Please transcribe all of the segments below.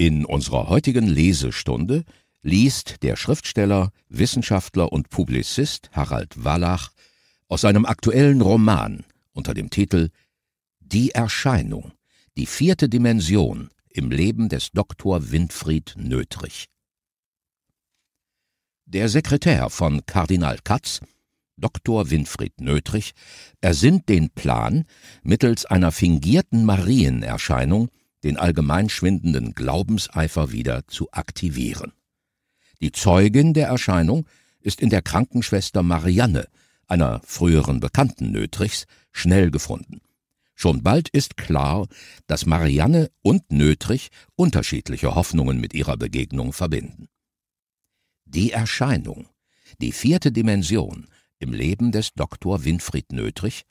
In unserer heutigen Lesestunde liest der Schriftsteller, Wissenschaftler und Publizist Harald Wallach aus seinem aktuellen Roman unter dem Titel Die Erscheinung, die vierte Dimension im Leben des Dr. Winfried Nötrich. Der Sekretär von Kardinal Katz, Dr. Winfried Nötrich, ersinnt den Plan, mittels einer fingierten Marienerscheinung den allgemein schwindenden Glaubenseifer wieder zu aktivieren. Die Zeugin der Erscheinung ist in der Krankenschwester Marianne, einer früheren Bekannten Nötrichs, schnell gefunden. Schon bald ist klar, dass Marianne und Nötrich unterschiedliche Hoffnungen mit ihrer Begegnung verbinden. Die Erscheinung, die vierte Dimension im Leben des Dr. Winfried Nötrich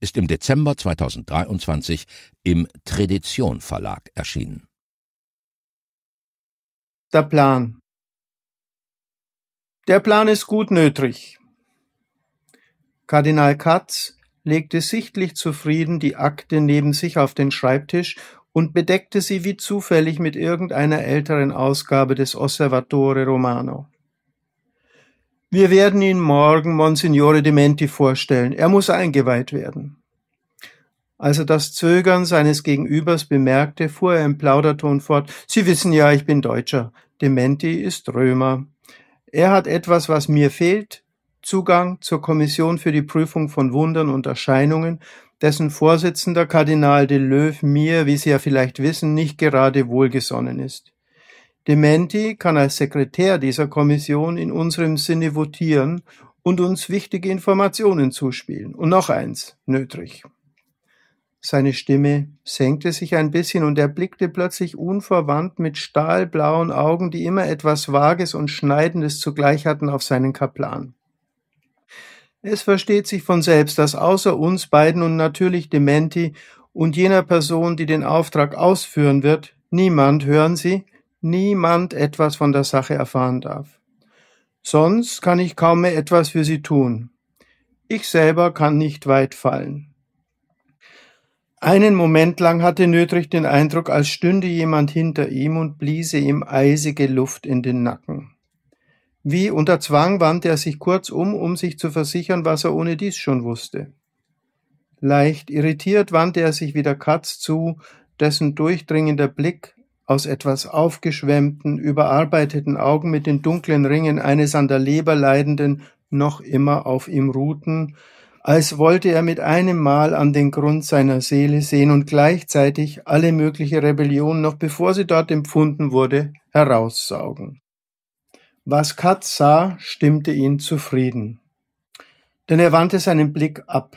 ist im Dezember 2023 im Tradition Verlag erschienen. Der Plan. Der Plan ist gut nötig. Kardinal Katz legte sichtlich zufrieden die Akte neben sich auf den Schreibtisch und bedeckte sie wie zufällig mit irgendeiner älteren Ausgabe des Osservatore Romano. Wir werden ihn morgen Monsignore Dementi vorstellen. Er muss eingeweiht werden. Als er das Zögern seines Gegenübers bemerkte, fuhr er im Plauderton fort. Sie wissen ja, ich bin Deutscher. Dementi ist Römer. Er hat etwas, was mir fehlt. Zugang zur Kommission für die Prüfung von Wundern und Erscheinungen, dessen Vorsitzender Kardinal de Löw mir, wie Sie ja vielleicht wissen, nicht gerade wohlgesonnen ist. Dementi kann als Sekretär dieser Kommission in unserem Sinne votieren und uns wichtige Informationen zuspielen. Und noch eins, nötig. Seine Stimme senkte sich ein bisschen und er blickte plötzlich unverwandt mit stahlblauen Augen, die immer etwas Vages und Schneidendes zugleich hatten, auf seinen Kaplan. Es versteht sich von selbst, dass außer uns beiden und natürlich Dementi und jener Person, die den Auftrag ausführen wird, niemand, hören Sie, niemand etwas von der Sache erfahren darf. Sonst kann ich kaum mehr etwas für sie tun. Ich selber kann nicht weit fallen. Einen Moment lang hatte Nötrich den Eindruck, als stünde jemand hinter ihm und bliese ihm eisige Luft in den Nacken. Wie unter Zwang wandte er sich kurz um, um sich zu versichern, was er ohne dies schon wusste. Leicht irritiert wandte er sich wieder Katz zu, dessen durchdringender Blick aus etwas aufgeschwemmten, überarbeiteten Augen mit den dunklen Ringen eines an der Leber leidenden noch immer auf ihm ruhten, als wollte er mit einem Mal an den Grund seiner Seele sehen und gleichzeitig alle mögliche Rebellion, noch bevor sie dort empfunden wurde, heraussaugen. Was Katz sah, stimmte ihn zufrieden, denn er wandte seinen Blick ab.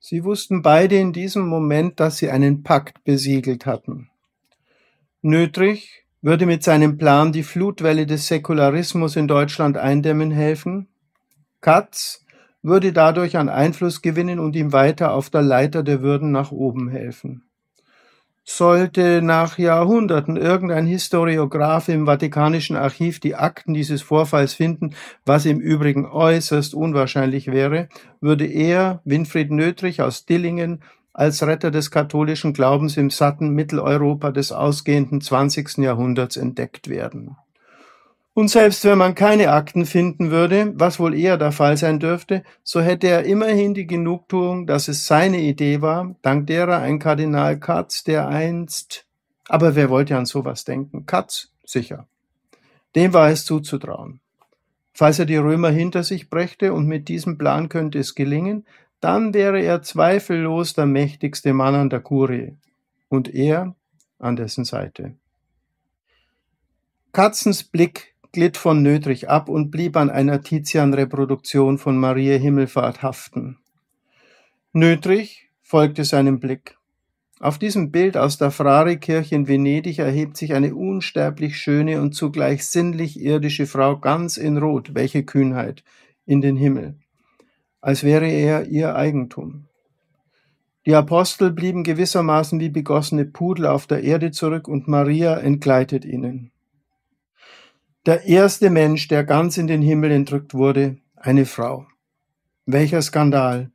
Sie wussten beide in diesem Moment, dass sie einen Pakt besiegelt hatten. Nötrich würde mit seinem Plan die Flutwelle des Säkularismus in Deutschland eindämmen helfen. Katz würde dadurch an Einfluss gewinnen und ihm weiter auf der Leiter der Würden nach oben helfen. Sollte nach Jahrhunderten irgendein Historiograf im Vatikanischen Archiv die Akten dieses Vorfalls finden, was im Übrigen äußerst unwahrscheinlich wäre, würde er, Winfried Nötrich aus Dillingen, als Retter des katholischen Glaubens im satten Mitteleuropa des ausgehenden 20. Jahrhunderts entdeckt werden. Und selbst wenn man keine Akten finden würde, was wohl eher der Fall sein dürfte, so hätte er immerhin die Genugtuung, dass es seine Idee war, dank derer ein Kardinal Katz, der einst, aber wer wollte an sowas denken? Katz, sicher. Dem war es zuzutrauen. Falls er die Römer hinter sich brächte und mit diesem Plan könnte es gelingen, dann wäre er zweifellos der mächtigste Mann an der Kurie und er an dessen Seite. Katzens Blick glitt von Nötrich ab und blieb an einer Tizian-Reproduktion von Maria Himmelfahrt haften. Nötrich folgte seinem Blick. Auf diesem Bild aus der Frari-Kirche in Venedig erhebt sich eine unsterblich schöne und zugleich sinnlich irdische Frau ganz in Rot, welche Kühnheit, in den Himmel als wäre er ihr Eigentum. Die Apostel blieben gewissermaßen wie begossene Pudel auf der Erde zurück und Maria entgleitet ihnen. Der erste Mensch, der ganz in den Himmel entrückt wurde, eine Frau. Welcher Skandal.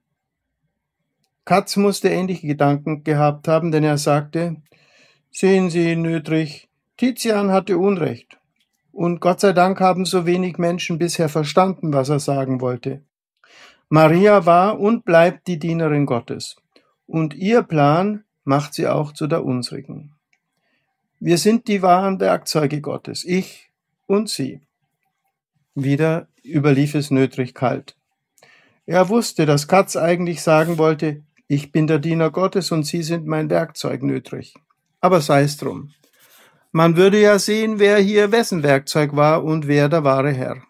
Katz musste ähnliche Gedanken gehabt haben, denn er sagte, Sehen Sie, Nödrich, Tizian hatte Unrecht. Und Gott sei Dank haben so wenig Menschen bisher verstanden, was er sagen wollte. Maria war und bleibt die Dienerin Gottes und ihr Plan macht sie auch zu der unsrigen. Wir sind die wahren Werkzeuge Gottes, ich und sie. Wieder überlief es Nötrich kalt. Er wusste, dass Katz eigentlich sagen wollte, ich bin der Diener Gottes und Sie sind mein Werkzeug, Nötrich. Aber sei es drum. Man würde ja sehen, wer hier wessen Werkzeug war und wer der wahre Herr.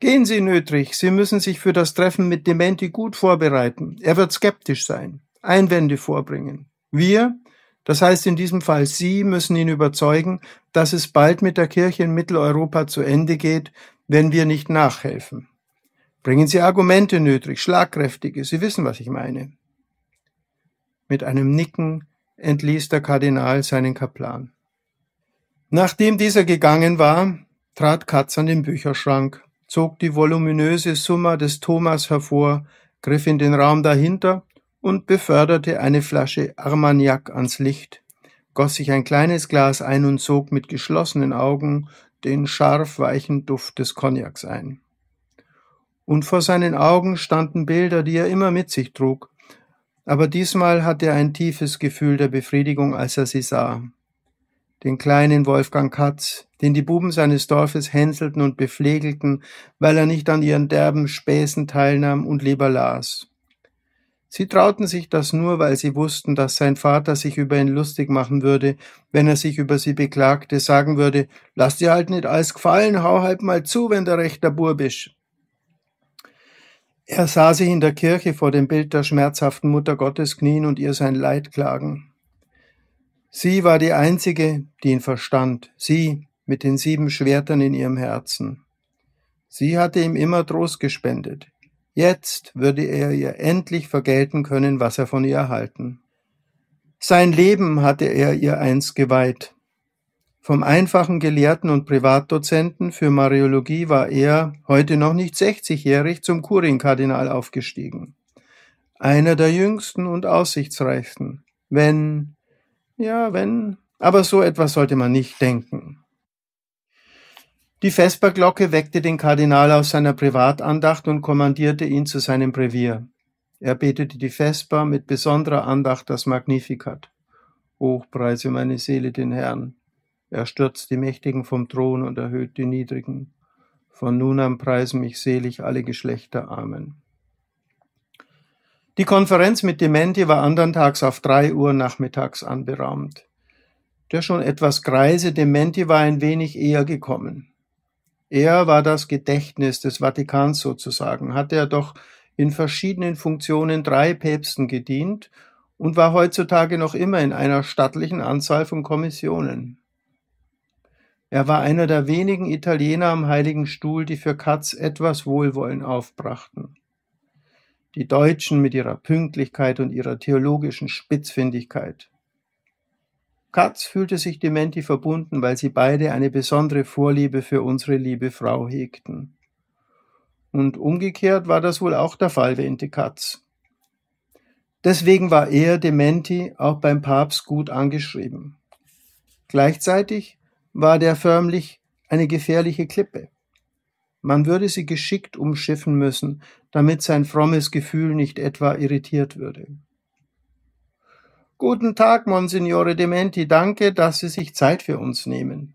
Gehen Sie, Nötrich, Sie müssen sich für das Treffen mit Dementi gut vorbereiten. Er wird skeptisch sein, Einwände vorbringen. Wir, das heißt in diesem Fall Sie, müssen ihn überzeugen, dass es bald mit der Kirche in Mitteleuropa zu Ende geht, wenn wir nicht nachhelfen. Bringen Sie Argumente, Nötrich, schlagkräftige, Sie wissen, was ich meine. Mit einem Nicken entließ der Kardinal seinen Kaplan. Nachdem dieser gegangen war, trat Katz an den Bücherschrank zog die voluminöse Summa des Thomas hervor, griff in den Raum dahinter und beförderte eine Flasche Armagnac ans Licht, goss sich ein kleines Glas ein und sog mit geschlossenen Augen den scharf weichen Duft des Cognacs ein. Und vor seinen Augen standen Bilder, die er immer mit sich trug, aber diesmal hatte er ein tiefes Gefühl der Befriedigung, als er sie sah den kleinen Wolfgang Katz, den die Buben seines Dorfes hänselten und beflegelten, weil er nicht an ihren derben Späßen teilnahm und lieber las. Sie trauten sich das nur, weil sie wussten, dass sein Vater sich über ihn lustig machen würde, wenn er sich über sie beklagte, sagen würde, lass dir halt nicht alles gefallen, hau halt mal zu, wenn der rechter Bub bist. Er sah sich in der Kirche vor dem Bild der schmerzhaften Mutter Gottes knien und ihr sein Leid klagen. Sie war die Einzige, die ihn verstand, sie mit den sieben Schwertern in ihrem Herzen. Sie hatte ihm immer Trost gespendet. Jetzt würde er ihr endlich vergelten können, was er von ihr erhalten. Sein Leben hatte er ihr einst geweiht. Vom einfachen Gelehrten und Privatdozenten für Mariologie war er, heute noch nicht 60-jährig, zum Kurienkardinal aufgestiegen. Einer der jüngsten und aussichtsreichsten, wenn ja, wenn. Aber so etwas sollte man nicht denken. Die Vesperglocke weckte den Kardinal aus seiner Privatandacht und kommandierte ihn zu seinem Brevier. Er betete die Vesper mit besonderer Andacht das Magnificat. Hochpreise meine Seele den Herrn. Er stürzt die Mächtigen vom Thron und erhöht die Niedrigen. Von nun an preisen mich selig alle Geschlechter. Amen. Die Konferenz mit Dementi war andern Tags auf drei Uhr nachmittags anberaumt. Der schon etwas greise Dementi war ein wenig eher gekommen. Er war das Gedächtnis des Vatikans sozusagen, hatte er doch in verschiedenen Funktionen drei Päpsten gedient und war heutzutage noch immer in einer stattlichen Anzahl von Kommissionen. Er war einer der wenigen Italiener am Heiligen Stuhl, die für Katz etwas Wohlwollen aufbrachten die Deutschen mit ihrer Pünktlichkeit und ihrer theologischen Spitzfindigkeit. Katz fühlte sich Dementi verbunden, weil sie beide eine besondere Vorliebe für unsere liebe Frau hegten. Und umgekehrt war das wohl auch der Fall, wähnte Katz. Deswegen war er, Dementi, auch beim Papst gut angeschrieben. Gleichzeitig war der förmlich eine gefährliche Klippe. Man würde sie geschickt umschiffen müssen, damit sein frommes Gefühl nicht etwa irritiert würde. Guten Tag, Monsignore Dementi, danke, dass Sie sich Zeit für uns nehmen,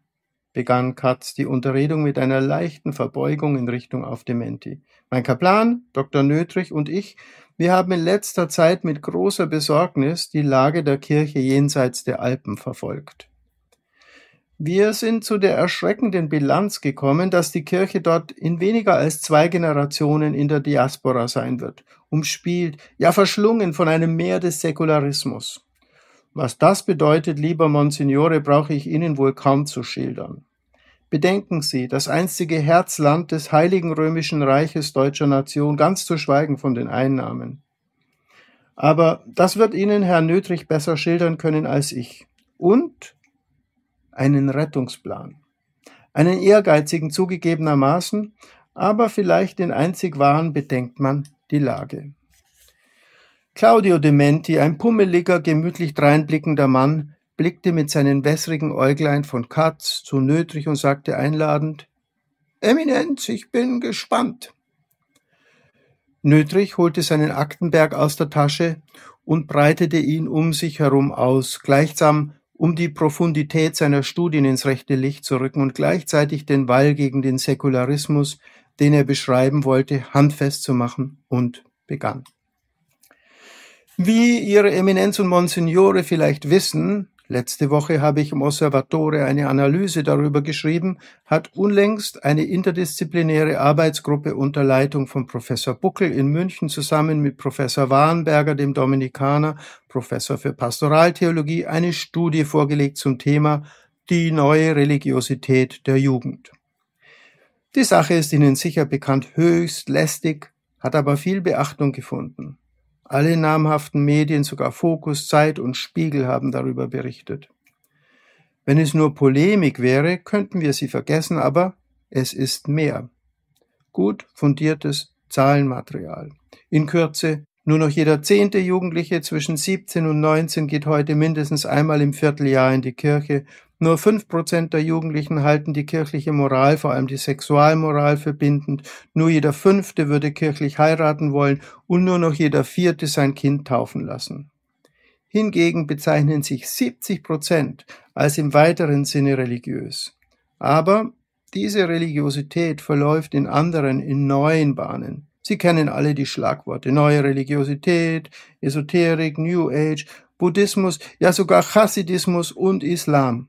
begann Katz die Unterredung mit einer leichten Verbeugung in Richtung auf Dementi. Mein Kaplan, Dr. Nötrich und ich, wir haben in letzter Zeit mit großer Besorgnis die Lage der Kirche jenseits der Alpen verfolgt. Wir sind zu der erschreckenden Bilanz gekommen, dass die Kirche dort in weniger als zwei Generationen in der Diaspora sein wird, umspielt, ja verschlungen von einem Meer des Säkularismus. Was das bedeutet, lieber Monsignore, brauche ich Ihnen wohl kaum zu schildern. Bedenken Sie, das einstige Herzland des Heiligen Römischen Reiches deutscher Nation, ganz zu schweigen von den Einnahmen. Aber das wird Ihnen Herr Nötrich besser schildern können als ich. Und einen Rettungsplan. Einen ehrgeizigen zugegebenermaßen, aber vielleicht den einzig wahren bedenkt man die Lage. Claudio Dementi, ein pummeliger, gemütlich dreinblickender Mann, blickte mit seinen wässrigen Äuglein von Katz zu Nötrich und sagte einladend Eminenz, ich bin gespannt. Nötrich holte seinen Aktenberg aus der Tasche und breitete ihn um sich herum aus, gleichsam um die Profundität seiner Studien ins rechte Licht zu rücken und gleichzeitig den Wall gegen den Säkularismus, den er beschreiben wollte, handfest zu machen und begann. Wie Ihre Eminenz und Monsignore vielleicht wissen, Letzte Woche habe ich im Osservatore eine Analyse darüber geschrieben, hat unlängst eine interdisziplinäre Arbeitsgruppe unter Leitung von Professor Buckel in München zusammen mit Professor Warnberger, dem Dominikaner, Professor für Pastoraltheologie, eine Studie vorgelegt zum Thema Die neue Religiosität der Jugend. Die Sache ist Ihnen sicher bekannt höchst lästig, hat aber viel Beachtung gefunden. Alle namhaften Medien, sogar Fokus, Zeit und Spiegel haben darüber berichtet. Wenn es nur Polemik wäre, könnten wir sie vergessen, aber es ist mehr. Gut fundiertes Zahlenmaterial. In Kürze, nur noch jeder zehnte Jugendliche zwischen 17 und 19 geht heute mindestens einmal im Vierteljahr in die Kirche nur fünf Prozent der Jugendlichen halten die kirchliche Moral, vor allem die Sexualmoral, für bindend. Nur jeder Fünfte würde kirchlich heiraten wollen und nur noch jeder Vierte sein Kind taufen lassen. Hingegen bezeichnen sich 70 Prozent als im weiteren Sinne religiös. Aber diese Religiosität verläuft in anderen, in neuen Bahnen. Sie kennen alle die Schlagworte neue Religiosität, Esoterik, New Age, Buddhismus, ja sogar Chassidismus und Islam.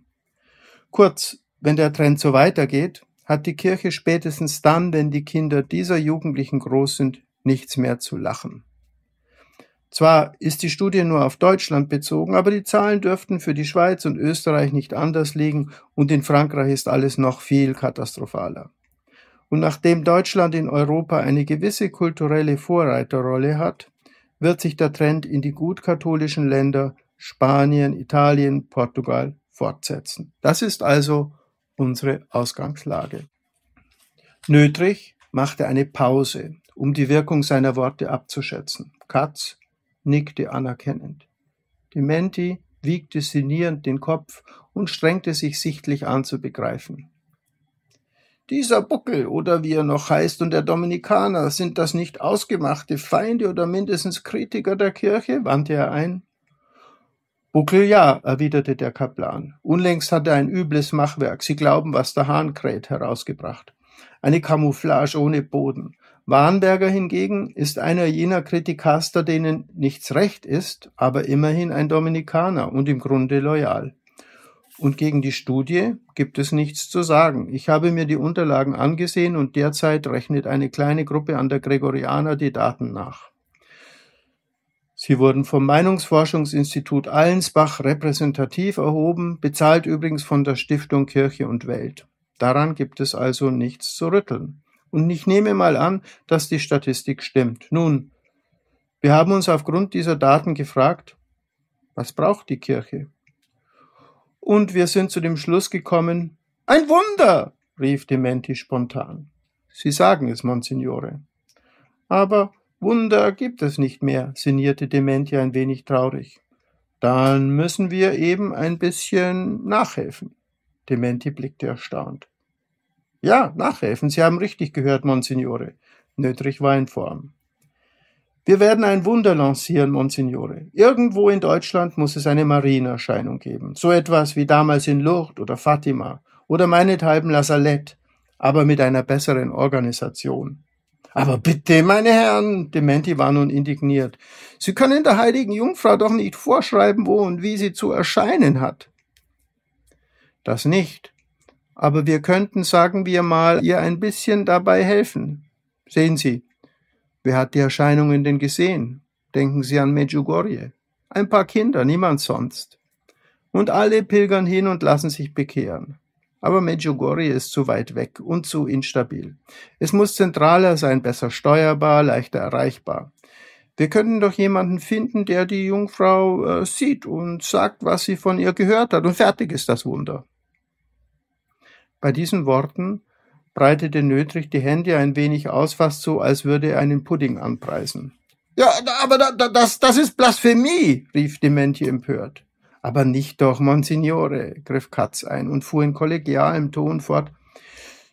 Kurz, wenn der Trend so weitergeht, hat die Kirche spätestens dann, wenn die Kinder dieser Jugendlichen groß sind, nichts mehr zu lachen. Zwar ist die Studie nur auf Deutschland bezogen, aber die Zahlen dürften für die Schweiz und Österreich nicht anders liegen und in Frankreich ist alles noch viel katastrophaler. Und nachdem Deutschland in Europa eine gewisse kulturelle Vorreiterrolle hat, wird sich der Trend in die gut katholischen Länder Spanien, Italien, Portugal fortsetzen. Das ist also unsere Ausgangslage. Nötrich machte eine Pause, um die Wirkung seiner Worte abzuschätzen. Katz nickte anerkennend. Dementi wiegte sinnierend den Kopf und strengte sich sichtlich an zu begreifen. Dieser Buckel oder wie er noch heißt und der Dominikaner, sind das nicht ausgemachte Feinde oder mindestens Kritiker der Kirche? wandte er ein. Buckel, ja, erwiderte der Kaplan. Unlängst hat er ein übles Machwerk, Sie glauben, was der Hahn kräht, herausgebracht. Eine Camouflage ohne Boden. Warnberger hingegen ist einer jener Kritikaster, denen nichts recht ist, aber immerhin ein Dominikaner und im Grunde loyal. Und gegen die Studie gibt es nichts zu sagen. Ich habe mir die Unterlagen angesehen und derzeit rechnet eine kleine Gruppe an der Gregorianer die Daten nach. Sie wurden vom Meinungsforschungsinstitut Allensbach repräsentativ erhoben, bezahlt übrigens von der Stiftung Kirche und Welt. Daran gibt es also nichts zu rütteln. Und ich nehme mal an, dass die Statistik stimmt. Nun, wir haben uns aufgrund dieser Daten gefragt, was braucht die Kirche? Und wir sind zu dem Schluss gekommen, ein Wunder, rief Dementi spontan. Sie sagen es, Monsignore. Aber Wunder gibt es nicht mehr, sinnierte Dementia ein wenig traurig. Dann müssen wir eben ein bisschen nachhelfen. Dementi blickte erstaunt. Ja, nachhelfen, Sie haben richtig gehört, Monsignore. Nötrich war in Form. Wir werden ein Wunder lancieren, Monsignore. Irgendwo in Deutschland muss es eine Marienerscheinung geben. So etwas wie damals in Lourdes oder Fatima oder meinethalben La Salette, aber mit einer besseren Organisation. Aber bitte, meine Herren, Dementi war nun indigniert. Sie können der heiligen Jungfrau doch nicht vorschreiben, wo und wie sie zu erscheinen hat. Das nicht. Aber wir könnten, sagen wir mal, ihr ein bisschen dabei helfen. Sehen Sie, wer hat die Erscheinungen denn gesehen? Denken Sie an Medjugorje. Ein paar Kinder, niemand sonst. Und alle pilgern hin und lassen sich bekehren aber Medjugorje ist zu weit weg und zu instabil. Es muss zentraler sein, besser steuerbar, leichter erreichbar. Wir könnten doch jemanden finden, der die Jungfrau äh, sieht und sagt, was sie von ihr gehört hat, und fertig ist das Wunder. Bei diesen Worten breitete Nötrich die Hände ein wenig aus, fast so, als würde er einen Pudding anpreisen. Ja, aber da, da, das, das ist Blasphemie, rief Dementi empört aber nicht doch Monsignore, griff Katz ein und fuhr in kollegialem Ton fort.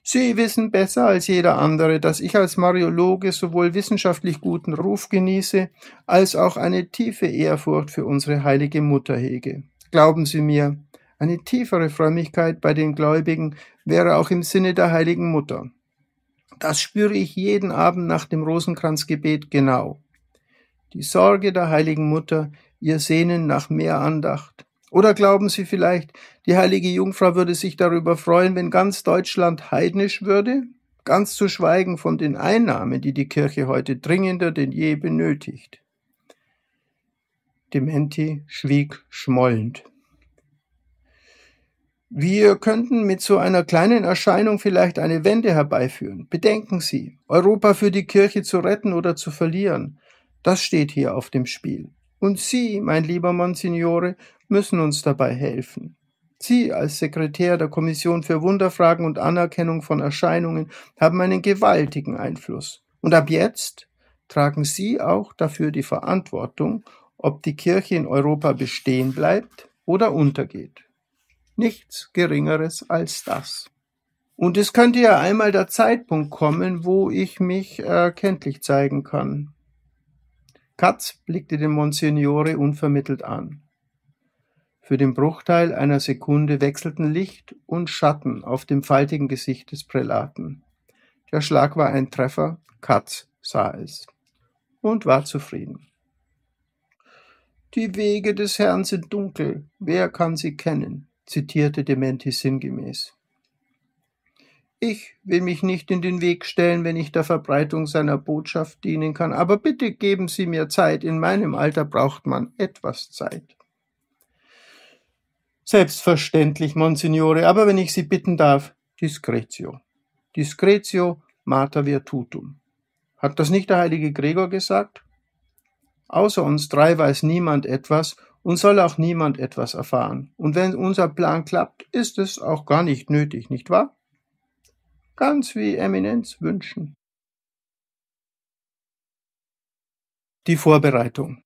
Sie wissen besser als jeder andere, dass ich als Mariologe sowohl wissenschaftlich guten Ruf genieße, als auch eine tiefe Ehrfurcht für unsere heilige Mutter hege. Glauben Sie mir, eine tiefere Frömmigkeit bei den Gläubigen wäre auch im Sinne der heiligen Mutter. Das spüre ich jeden Abend nach dem Rosenkranzgebet genau die Sorge der heiligen Mutter, ihr Sehnen nach mehr Andacht. Oder glauben Sie vielleicht, die heilige Jungfrau würde sich darüber freuen, wenn ganz Deutschland heidnisch würde? Ganz zu schweigen von den Einnahmen, die die Kirche heute dringender denn je benötigt. Dementi schwieg schmollend. Wir könnten mit so einer kleinen Erscheinung vielleicht eine Wende herbeiführen. Bedenken Sie, Europa für die Kirche zu retten oder zu verlieren, das steht hier auf dem Spiel. Und Sie, mein lieber Monsignore, müssen uns dabei helfen. Sie als Sekretär der Kommission für Wunderfragen und Anerkennung von Erscheinungen haben einen gewaltigen Einfluss. Und ab jetzt tragen Sie auch dafür die Verantwortung, ob die Kirche in Europa bestehen bleibt oder untergeht. Nichts Geringeres als das. Und es könnte ja einmal der Zeitpunkt kommen, wo ich mich erkenntlich zeigen kann. Katz blickte den Monsignore unvermittelt an. Für den Bruchteil einer Sekunde wechselten Licht und Schatten auf dem faltigen Gesicht des Prälaten. Der Schlag war ein Treffer, Katz sah es und war zufrieden. Die Wege des Herrn sind dunkel, wer kann sie kennen? zitierte Dementi sinngemäß. Ich will mich nicht in den Weg stellen, wenn ich der Verbreitung seiner Botschaft dienen kann, aber bitte geben Sie mir Zeit. In meinem Alter braucht man etwas Zeit. Selbstverständlich, Monsignore, aber wenn ich Sie bitten darf, Discretio. Discretio mater virtutum. Hat das nicht der heilige Gregor gesagt? Außer uns drei weiß niemand etwas und soll auch niemand etwas erfahren. Und wenn unser Plan klappt, ist es auch gar nicht nötig, nicht wahr? ganz wie Eminenz wünschen. Die Vorbereitung.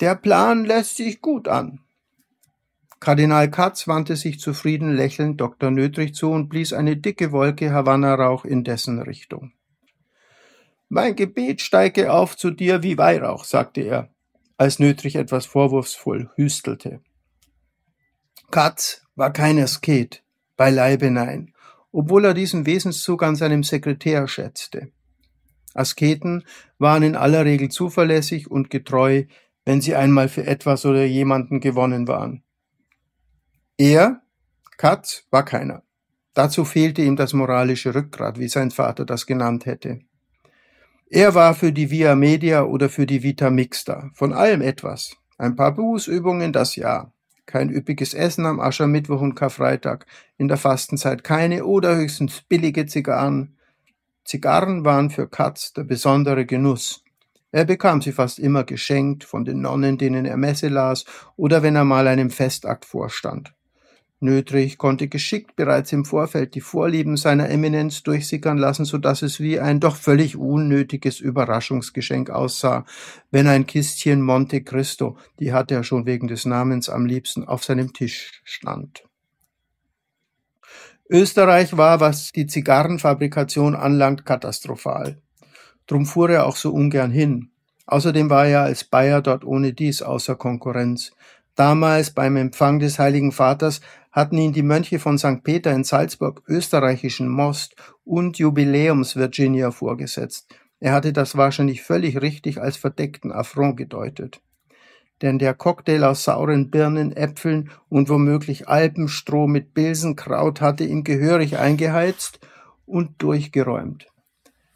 Der Plan lässt sich gut an. Kardinal Katz wandte sich zufrieden lächelnd Dr. Nötrich zu und blies eine dicke Wolke Havanna-Rauch in dessen Richtung. Mein Gebet steige auf zu dir wie Weihrauch, sagte er, als Nötrich etwas vorwurfsvoll hüstelte. Katz war kein Asket. Beileibe nein, obwohl er diesen Wesenszug an seinem Sekretär schätzte. Asketen waren in aller Regel zuverlässig und getreu, wenn sie einmal für etwas oder jemanden gewonnen waren. Er, Katz, war keiner. Dazu fehlte ihm das moralische Rückgrat, wie sein Vater das genannt hätte. Er war für die Via Media oder für die Vita Mixta, von allem etwas. Ein paar Bußübungen das Jahr, kein üppiges Essen am Aschermittwoch und Karfreitag, in der Fastenzeit keine oder höchstens billige Zigarren. Zigarren waren für Katz der besondere Genuss. Er bekam sie fast immer geschenkt von den Nonnen, denen er Messe las, oder wenn er mal einem Festakt vorstand. Nötrich konnte geschickt bereits im Vorfeld die Vorlieben seiner Eminenz durchsickern lassen, so dass es wie ein doch völlig unnötiges Überraschungsgeschenk aussah, wenn ein Kistchen Monte Cristo, die hatte er schon wegen des Namens am liebsten, auf seinem Tisch stand. Österreich war, was die Zigarrenfabrikation anlangt, katastrophal. Drum fuhr er auch so ungern hin. Außerdem war er als Bayer dort ohne dies außer Konkurrenz. Damals beim Empfang des Heiligen Vaters hatten ihn die Mönche von St. Peter in Salzburg österreichischen Most und Jubiläums Virginia vorgesetzt. Er hatte das wahrscheinlich völlig richtig als verdeckten Affront gedeutet. Denn der Cocktail aus sauren Birnen, Äpfeln und womöglich Alpenstroh mit Bilsenkraut hatte ihn gehörig eingeheizt und durchgeräumt.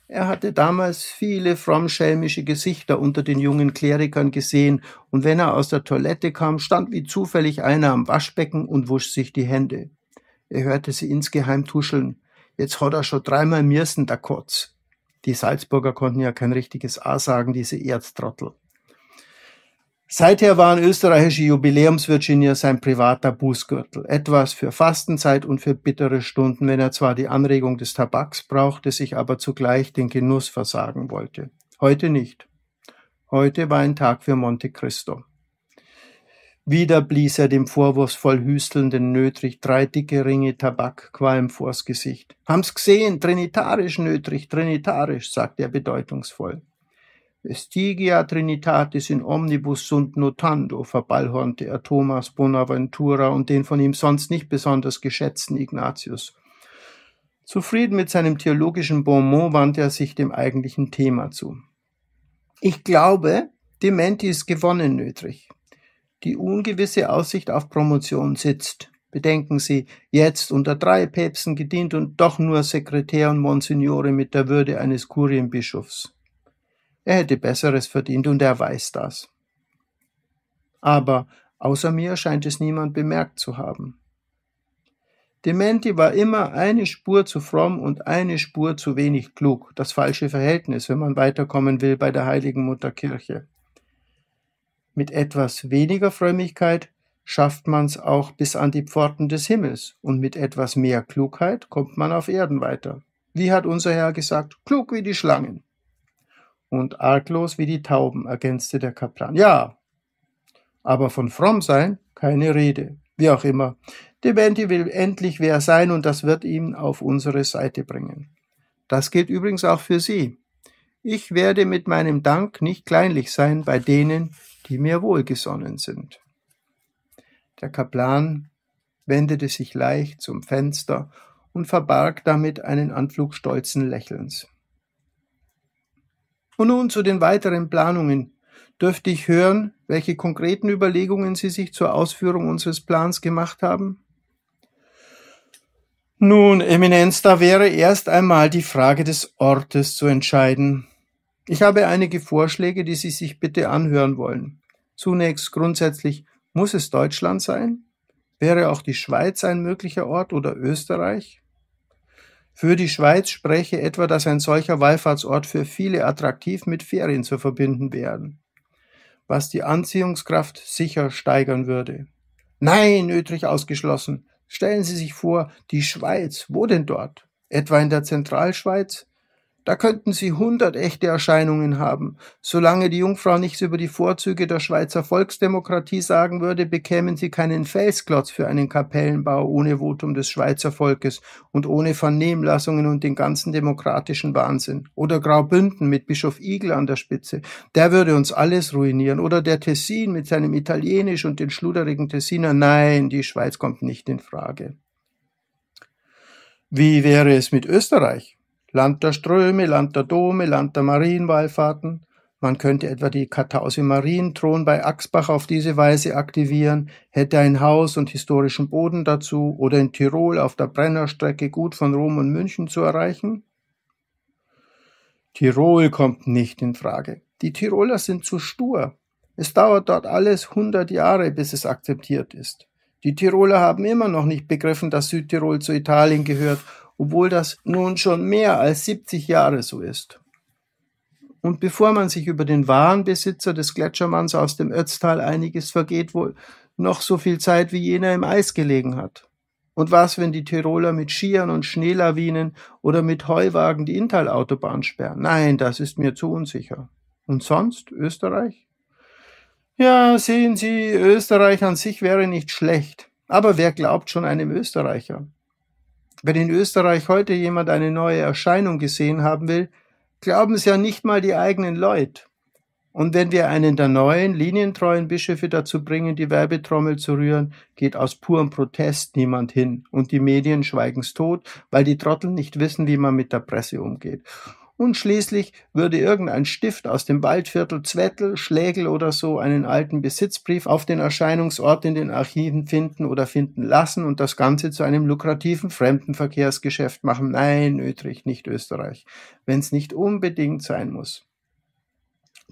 Er hatte damals viele frommschelmische Gesichter unter den jungen Klerikern gesehen, und wenn er aus der Toilette kam, stand wie zufällig einer am Waschbecken und wusch sich die Hände. Er hörte sie insgeheim tuscheln. Jetzt hat er schon dreimal Mirsen da kurz. Die Salzburger konnten ja kein richtiges A sagen, diese Erztrottel. Seither waren österreichische Jubiläums-Virginia sein privater Bußgürtel. Etwas für Fastenzeit und für bittere Stunden, wenn er zwar die Anregung des Tabaks brauchte, sich aber zugleich den Genuss versagen wollte. Heute nicht. Heute war ein Tag für Monte Cristo. Wieder blies er dem vorwurfsvoll hüstelnden Nötrich drei dicke Ringe Tabakqualm vors Gesicht. Ham's gesehen, trinitarisch, Nötrich, trinitarisch, sagte er bedeutungsvoll. Stigia Trinitatis in omnibus sunt notando, verballhornte er Thomas Bonaventura und den von ihm sonst nicht besonders geschätzten Ignatius. Zufrieden mit seinem theologischen Bonmot wandte er sich dem eigentlichen Thema zu. Ich glaube, Dementi ist gewonnen, nötig. Die ungewisse Aussicht auf Promotion sitzt. Bedenken Sie, jetzt unter drei Päpsten gedient und doch nur Sekretär und Monsignore mit der Würde eines Kurienbischofs. Er hätte Besseres verdient und er weiß das. Aber außer mir scheint es niemand bemerkt zu haben. Dementi war immer eine Spur zu fromm und eine Spur zu wenig klug, das falsche Verhältnis, wenn man weiterkommen will bei der heiligen Mutterkirche. Mit etwas weniger Frömmigkeit schafft man's auch bis an die Pforten des Himmels, und mit etwas mehr Klugheit kommt man auf Erden weiter. Wie hat unser Herr gesagt, klug wie die Schlangen und arglos wie die Tauben, ergänzte der Kaplan. Ja, aber von fromm sein keine Rede. Wie auch immer, Deventi will endlich wer sein und das wird ihn auf unsere Seite bringen. Das gilt übrigens auch für Sie. Ich werde mit meinem Dank nicht kleinlich sein bei denen, die mir wohlgesonnen sind. Der Kaplan wendete sich leicht zum Fenster und verbarg damit einen Anflug stolzen Lächelns. Und nun zu den weiteren Planungen. Dürfte ich hören, welche konkreten Überlegungen Sie sich zur Ausführung unseres Plans gemacht haben? Nun, Eminenz, da wäre erst einmal die Frage des Ortes zu entscheiden. Ich habe einige Vorschläge, die Sie sich bitte anhören wollen. Zunächst grundsätzlich, muss es Deutschland sein? Wäre auch die Schweiz ein möglicher Ort oder Österreich? Für die Schweiz spreche etwa, dass ein solcher Wallfahrtsort für viele attraktiv mit Ferien zu verbinden wären, was die Anziehungskraft sicher steigern würde. Nein, Ötrich ausgeschlossen. Stellen Sie sich vor, die Schweiz, wo denn dort? Etwa in der Zentralschweiz? Da könnten sie hundert echte Erscheinungen haben. Solange die Jungfrau nichts über die Vorzüge der Schweizer Volksdemokratie sagen würde, bekämen sie keinen Felsklotz für einen Kapellenbau ohne Votum des Schweizer Volkes und ohne Vernehmlassungen und den ganzen demokratischen Wahnsinn. Oder Graubünden mit Bischof Igel an der Spitze. Der würde uns alles ruinieren. Oder der Tessin mit seinem Italienisch und den schluderigen Tessiner. Nein, die Schweiz kommt nicht in Frage. Wie wäre es mit Österreich? Land der Ströme, Land der Dome, Land der Marienwallfahrten. Man könnte etwa die Kartause Marienthron bei Axbach auf diese Weise aktivieren, hätte ein Haus und historischen Boden dazu oder in Tirol auf der Brennerstrecke gut von Rom und München zu erreichen? Tirol kommt nicht in Frage. Die Tiroler sind zu stur. Es dauert dort alles 100 Jahre, bis es akzeptiert ist. Die Tiroler haben immer noch nicht begriffen, dass Südtirol zu Italien gehört obwohl das nun schon mehr als 70 Jahre so ist. Und bevor man sich über den wahren Besitzer des Gletschermanns aus dem Ötztal einiges vergeht wohl noch so viel Zeit, wie jener im Eis gelegen hat. Und was, wenn die Tiroler mit Skiern und Schneelawinen oder mit Heuwagen die Inntal-Autobahn sperren? Nein, das ist mir zu unsicher. Und sonst Österreich? Ja, sehen Sie, Österreich an sich wäre nicht schlecht. Aber wer glaubt schon einem Österreicher? Wenn in Österreich heute jemand eine neue Erscheinung gesehen haben will, glauben es ja nicht mal die eigenen Leute. Und wenn wir einen der neuen, linientreuen Bischöfe dazu bringen, die Werbetrommel zu rühren, geht aus purem Protest niemand hin und die Medien schweigen's tot, weil die Trotteln nicht wissen, wie man mit der Presse umgeht. Und schließlich würde irgendein Stift aus dem Waldviertel Zwettel, Schlägel oder so einen alten Besitzbrief auf den Erscheinungsort in den Archiven finden oder finden lassen und das Ganze zu einem lukrativen Fremdenverkehrsgeschäft machen. Nein, Österreich, nicht Österreich, wenn es nicht unbedingt sein muss.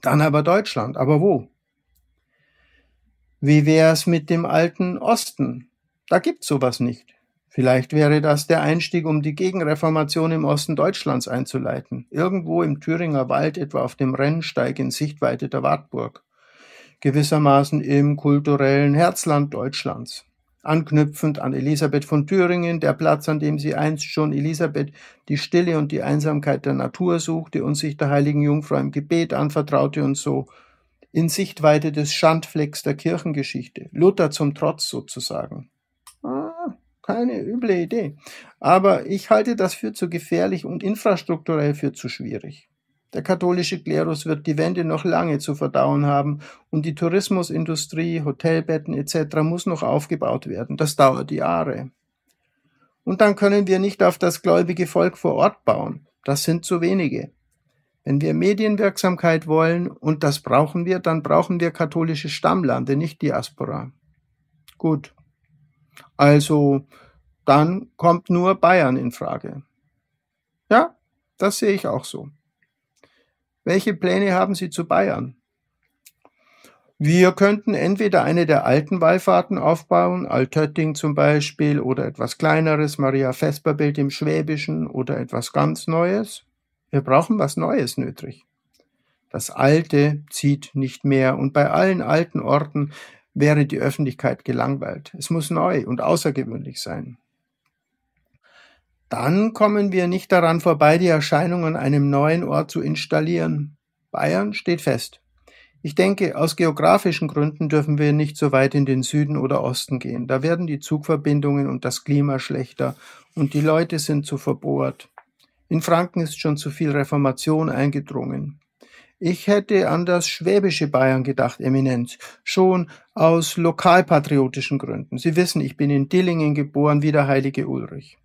Dann aber Deutschland, aber wo? Wie wär's mit dem alten Osten? Da gibt's sowas nicht. Vielleicht wäre das der Einstieg, um die Gegenreformation im Osten Deutschlands einzuleiten, irgendwo im Thüringer Wald, etwa auf dem Rennsteig in Sichtweite der Wartburg, gewissermaßen im kulturellen Herzland Deutschlands. Anknüpfend an Elisabeth von Thüringen, der Platz, an dem sie einst schon Elisabeth die Stille und die Einsamkeit der Natur suchte und sich der heiligen Jungfrau im Gebet anvertraute und so in Sichtweite des Schandflecks der Kirchengeschichte, Luther zum Trotz sozusagen keine üble Idee. Aber ich halte das für zu gefährlich und infrastrukturell für zu schwierig. Der katholische Klerus wird die Wende noch lange zu verdauen haben und die Tourismusindustrie, Hotelbetten etc. muss noch aufgebaut werden. Das dauert Jahre. Und dann können wir nicht auf das gläubige Volk vor Ort bauen. Das sind zu wenige. Wenn wir Medienwirksamkeit wollen, und das brauchen wir, dann brauchen wir katholische Stammlande, nicht Diaspora. Gut, also dann kommt nur Bayern in Frage. Ja, das sehe ich auch so. Welche Pläne haben Sie zu Bayern? Wir könnten entweder eine der alten Wallfahrten aufbauen, Altötting zum Beispiel, oder etwas kleineres, Maria Vesperbild im Schwäbischen, oder etwas ganz Neues. Wir brauchen was Neues nötig. Das Alte zieht nicht mehr und bei allen alten Orten wäre die Öffentlichkeit gelangweilt. Es muss neu und außergewöhnlich sein. Dann kommen wir nicht daran vorbei, die Erscheinung an einem neuen Ort zu installieren. Bayern steht fest. Ich denke, aus geografischen Gründen dürfen wir nicht so weit in den Süden oder Osten gehen. Da werden die Zugverbindungen und das Klima schlechter und die Leute sind zu verbohrt. In Franken ist schon zu viel Reformation eingedrungen. Ich hätte an das schwäbische Bayern gedacht, Eminenz, schon aus lokalpatriotischen Gründen. Sie wissen, ich bin in Dillingen geboren, wie der heilige Ulrich.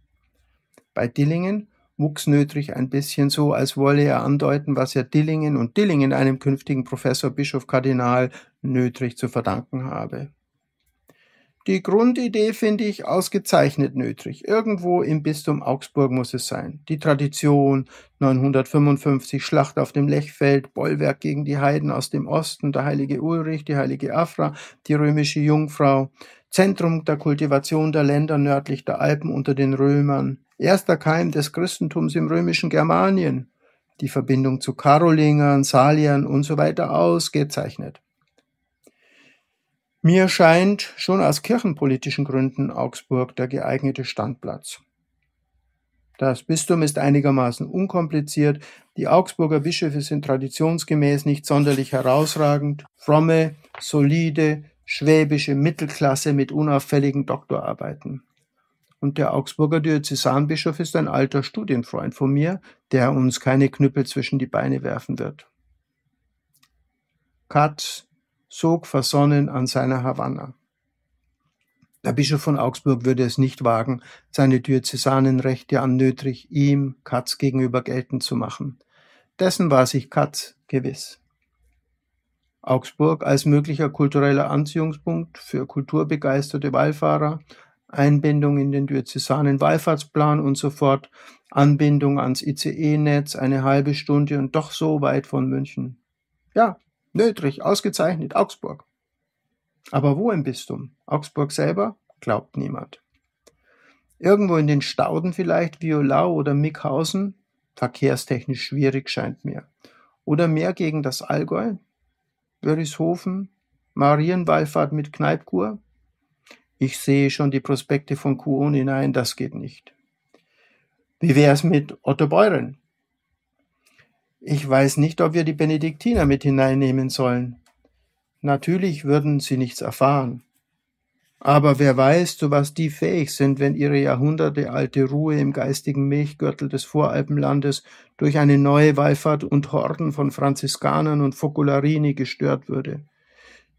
Bei Dillingen wuchs Nötrich ein bisschen so, als wolle er andeuten, was er Dillingen und Dillingen einem künftigen Professor Bischof Kardinal Nötrich zu verdanken habe. Die Grundidee finde ich ausgezeichnet nötig. Irgendwo im Bistum Augsburg muss es sein. Die Tradition 955 Schlacht auf dem Lechfeld, Bollwerk gegen die Heiden aus dem Osten, der heilige Ulrich, die heilige Afra, die römische Jungfrau, Zentrum der Kultivation der Länder nördlich der Alpen unter den Römern, erster Keim des Christentums im römischen Germanien, die Verbindung zu Karolingern, Saliern und so weiter ausgezeichnet. Mir scheint schon aus kirchenpolitischen Gründen Augsburg der geeignete Standplatz. Das Bistum ist einigermaßen unkompliziert, die Augsburger Bischöfe sind traditionsgemäß nicht sonderlich herausragend, fromme, solide, schwäbische Mittelklasse mit unauffälligen Doktorarbeiten. Und der Augsburger Diözesanbischof ist ein alter Studienfreund von mir, der uns keine Knüppel zwischen die Beine werfen wird. Katz sog versonnen an seiner Havanna. Der Bischof von Augsburg würde es nicht wagen, seine Diözesanenrechte an Nötrich ihm, Katz, gegenüber geltend zu machen. Dessen war sich Katz gewiss. Augsburg als möglicher kultureller Anziehungspunkt für kulturbegeisterte Wallfahrer, Einbindung in den diözesanen Wallfahrtsplan und so fort, Anbindung ans ICE-Netz eine halbe Stunde und doch so weit von München. Ja, Nötrich, ausgezeichnet, Augsburg. Aber wo im Bistum? Augsburg selber? Glaubt niemand. Irgendwo in den Stauden vielleicht, Violau oder Mickhausen? Verkehrstechnisch schwierig scheint mir. Oder mehr gegen das Allgäu? Wörishofen? Marienwallfahrt mit Kneipkur? Ich sehe schon die Prospekte von Kuon hinein, das geht nicht. Wie wär's mit Otto Beuren? Ich weiß nicht, ob wir die Benediktiner mit hineinnehmen sollen. Natürlich würden sie nichts erfahren. Aber wer weiß, zu was die fähig sind, wenn ihre jahrhundertealte Ruhe im geistigen Milchgürtel des Voralpenlandes durch eine neue Wallfahrt und Horden von Franziskanern und Focularini gestört würde.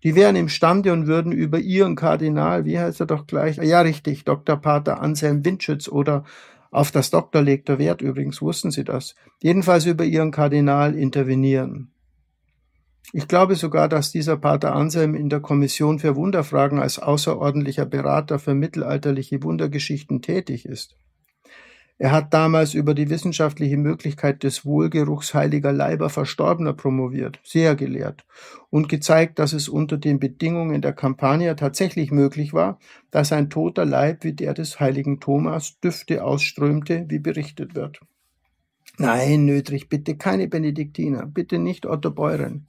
Die wären imstande und würden über ihren Kardinal, wie heißt er doch gleich, ja richtig, Dr. Pater Anselm Windschütz oder auf das Doktor legte Wert übrigens, wussten sie das. Jedenfalls über ihren Kardinal intervenieren. Ich glaube sogar, dass dieser Pater Anselm in der Kommission für Wunderfragen als außerordentlicher Berater für mittelalterliche Wundergeschichten tätig ist. Er hat damals über die wissenschaftliche Möglichkeit des Wohlgeruchs heiliger Leiber Verstorbener promoviert, sehr gelehrt, und gezeigt, dass es unter den Bedingungen der Campania tatsächlich möglich war, dass ein toter Leib wie der des heiligen Thomas Düfte ausströmte, wie berichtet wird. Nein, Nötrich, bitte keine Benediktiner, bitte nicht Otto Beuren.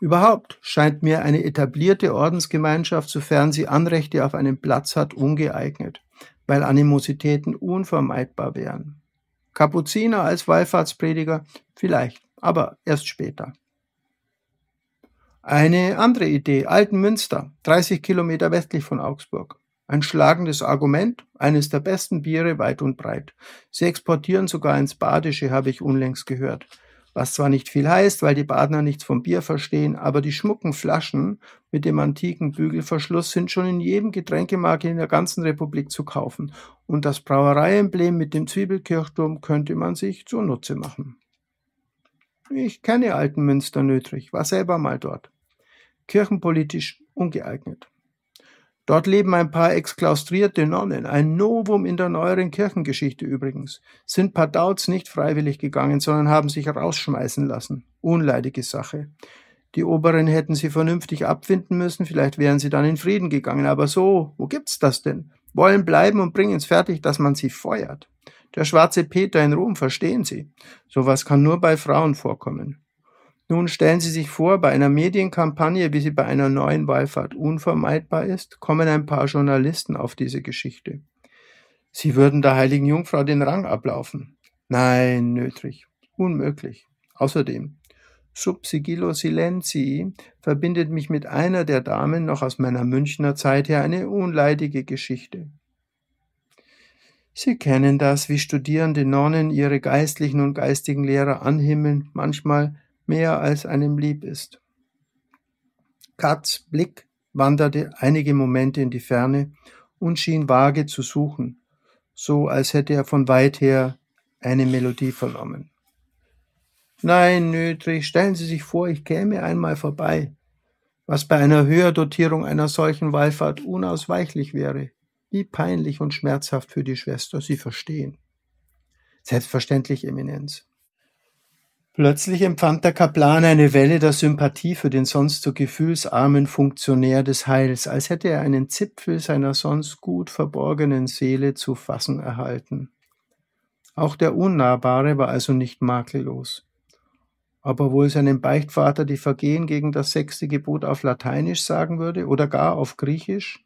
Überhaupt scheint mir eine etablierte Ordensgemeinschaft, sofern sie Anrechte auf einen Platz hat, ungeeignet weil Animositäten unvermeidbar wären. Kapuziner als Wallfahrtsprediger vielleicht, aber erst später. Eine andere Idee, Altenmünster, 30 Kilometer westlich von Augsburg. Ein schlagendes Argument, eines der besten Biere weit und breit. Sie exportieren sogar ins Badische, habe ich unlängst gehört was zwar nicht viel heißt, weil die Badner nichts vom Bier verstehen, aber die schmucken Flaschen mit dem antiken Bügelverschluss sind schon in jedem Getränkemarkt in der ganzen Republik zu kaufen und das Brauereiemblem mit dem Zwiebelkirchturm könnte man sich zunutze machen. Ich kenne Altenmünster Nötrich, war selber mal dort. Kirchenpolitisch ungeeignet. Dort leben ein paar exklaustrierte Nonnen, ein Novum in der neueren Kirchengeschichte übrigens, sind Padauts nicht freiwillig gegangen, sondern haben sich rausschmeißen lassen. Unleidige Sache. Die Oberen hätten sie vernünftig abfinden müssen, vielleicht wären sie dann in Frieden gegangen, aber so, wo gibt's das denn? Wollen bleiben und bringen's fertig, dass man sie feuert. Der schwarze Peter in Rom, verstehen Sie? Sowas kann nur bei Frauen vorkommen. Nun stellen Sie sich vor, bei einer Medienkampagne, wie sie bei einer neuen Wallfahrt unvermeidbar ist, kommen ein paar Journalisten auf diese Geschichte. Sie würden der heiligen Jungfrau den Rang ablaufen. Nein, nötig, unmöglich. Außerdem, Sub Sigillo Silenzi verbindet mich mit einer der Damen noch aus meiner Münchner Zeit her eine unleidige Geschichte. Sie kennen das, wie studierende Nonnen ihre geistlichen und geistigen Lehrer anhimmeln, manchmal mehr als einem lieb ist. Katz Blick wanderte einige Momente in die Ferne und schien vage zu suchen, so als hätte er von weit her eine Melodie vernommen. Nein, Nötrich, stellen Sie sich vor, ich käme einmal vorbei, was bei einer Höherdotierung einer solchen Wallfahrt unausweichlich wäre. Wie peinlich und schmerzhaft für die Schwester, Sie verstehen. Selbstverständlich, Eminenz. Plötzlich empfand der Kaplan eine Welle der Sympathie für den sonst so gefühlsarmen Funktionär des Heils, als hätte er einen Zipfel seiner sonst gut verborgenen Seele zu fassen erhalten. Auch der Unnahbare war also nicht makellos. Ob er wohl seinem Beichtvater die Vergehen gegen das sechste Gebot auf Lateinisch sagen würde oder gar auf Griechisch,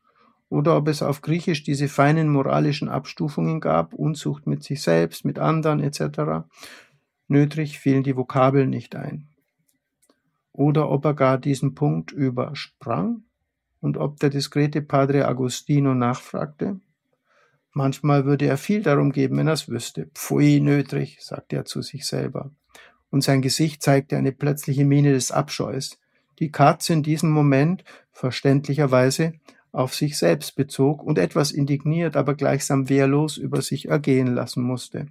oder ob es auf Griechisch diese feinen moralischen Abstufungen gab, Unzucht mit sich selbst, mit anderen etc., Nötig fielen die Vokabeln nicht ein. Oder ob er gar diesen Punkt übersprang und ob der diskrete Padre Agostino nachfragte. Manchmal würde er viel darum geben, wenn er es wüsste. Pfui, nötig, sagte er zu sich selber. Und sein Gesicht zeigte eine plötzliche Miene des Abscheus, die Katz in diesem Moment verständlicherweise auf sich selbst bezog und etwas indigniert, aber gleichsam wehrlos über sich ergehen lassen musste.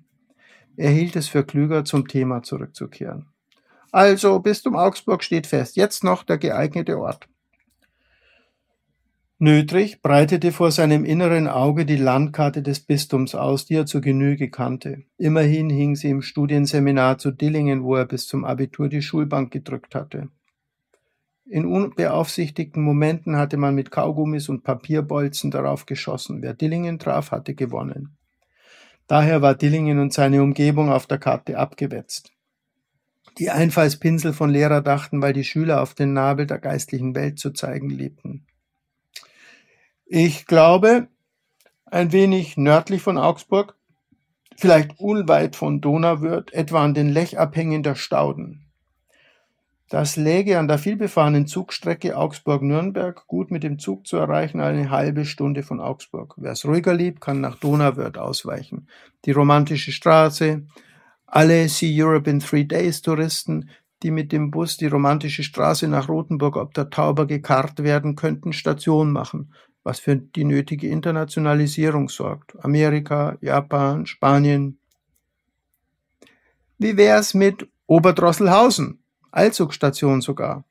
Er hielt es für klüger, zum Thema zurückzukehren. Also, Bistum Augsburg steht fest, jetzt noch der geeignete Ort. Nötrich breitete vor seinem inneren Auge die Landkarte des Bistums aus, die er zu Genüge kannte. Immerhin hing sie im Studienseminar zu Dillingen, wo er bis zum Abitur die Schulbank gedrückt hatte. In unbeaufsichtigten Momenten hatte man mit Kaugummis und Papierbolzen darauf geschossen. Wer Dillingen traf, hatte gewonnen. Daher war Dillingen und seine Umgebung auf der Karte abgewetzt. Die Einfallspinsel von Lehrer dachten, weil die Schüler auf den Nabel der geistlichen Welt zu zeigen liebten. Ich glaube, ein wenig nördlich von Augsburg, vielleicht unweit von Donauwörth, etwa an den Lechabhängen der Stauden, das läge an der vielbefahrenen Zugstrecke Augsburg-Nürnberg gut mit dem Zug zu erreichen, eine halbe Stunde von Augsburg. Wer es ruhiger liebt, kann nach Donauwörth ausweichen. Die romantische Straße, alle See Europe in Three Days Touristen, die mit dem Bus die romantische Straße nach Rothenburg ob der Tauber gekarrt werden könnten, Station machen, was für die nötige Internationalisierung sorgt. Amerika, Japan, Spanien. Wie wär's mit Oberdrosselhausen? Allzugstation sogar,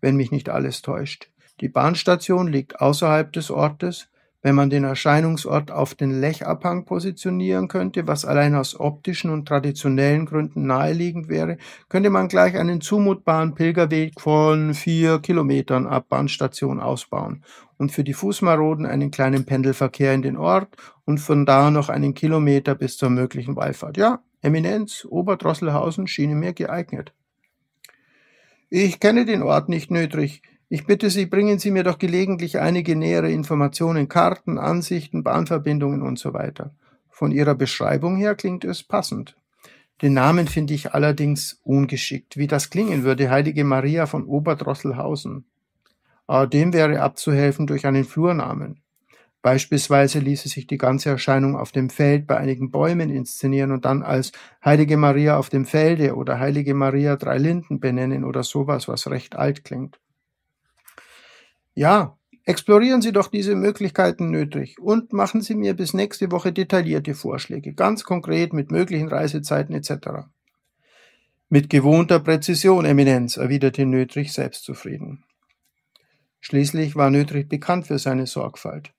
wenn mich nicht alles täuscht. Die Bahnstation liegt außerhalb des Ortes, wenn man den Erscheinungsort auf den Lechabhang positionieren könnte, was allein aus optischen und traditionellen Gründen naheliegend wäre, könnte man gleich einen zumutbaren Pilgerweg von vier Kilometern ab Bahnstation ausbauen und für die Fußmaroden einen kleinen Pendelverkehr in den Ort und von da noch einen Kilometer bis zur möglichen Wallfahrt. Ja, Eminenz, Oberdrosselhausen schiene mir geeignet. Ich kenne den Ort nicht, nötig. Ich bitte Sie, bringen Sie mir doch gelegentlich einige nähere Informationen, Karten, Ansichten, Bahnverbindungen und so weiter. Von Ihrer Beschreibung her klingt es passend. Den Namen finde ich allerdings ungeschickt, wie das klingen würde, Heilige Maria von Oberdrosselhausen. Aber äh, dem wäre abzuhelfen durch einen Flurnamen. Beispielsweise ließe sich die ganze Erscheinung auf dem Feld bei einigen Bäumen inszenieren und dann als Heilige Maria auf dem Felde oder Heilige Maria drei Linden benennen oder sowas, was recht alt klingt. Ja, explorieren Sie doch diese Möglichkeiten nötig und machen Sie mir bis nächste Woche detaillierte Vorschläge, ganz konkret mit möglichen Reisezeiten etc. Mit gewohnter Präzision, Eminenz, erwiderte Nötrich selbstzufrieden. Schließlich war Nötrich bekannt für seine Sorgfalt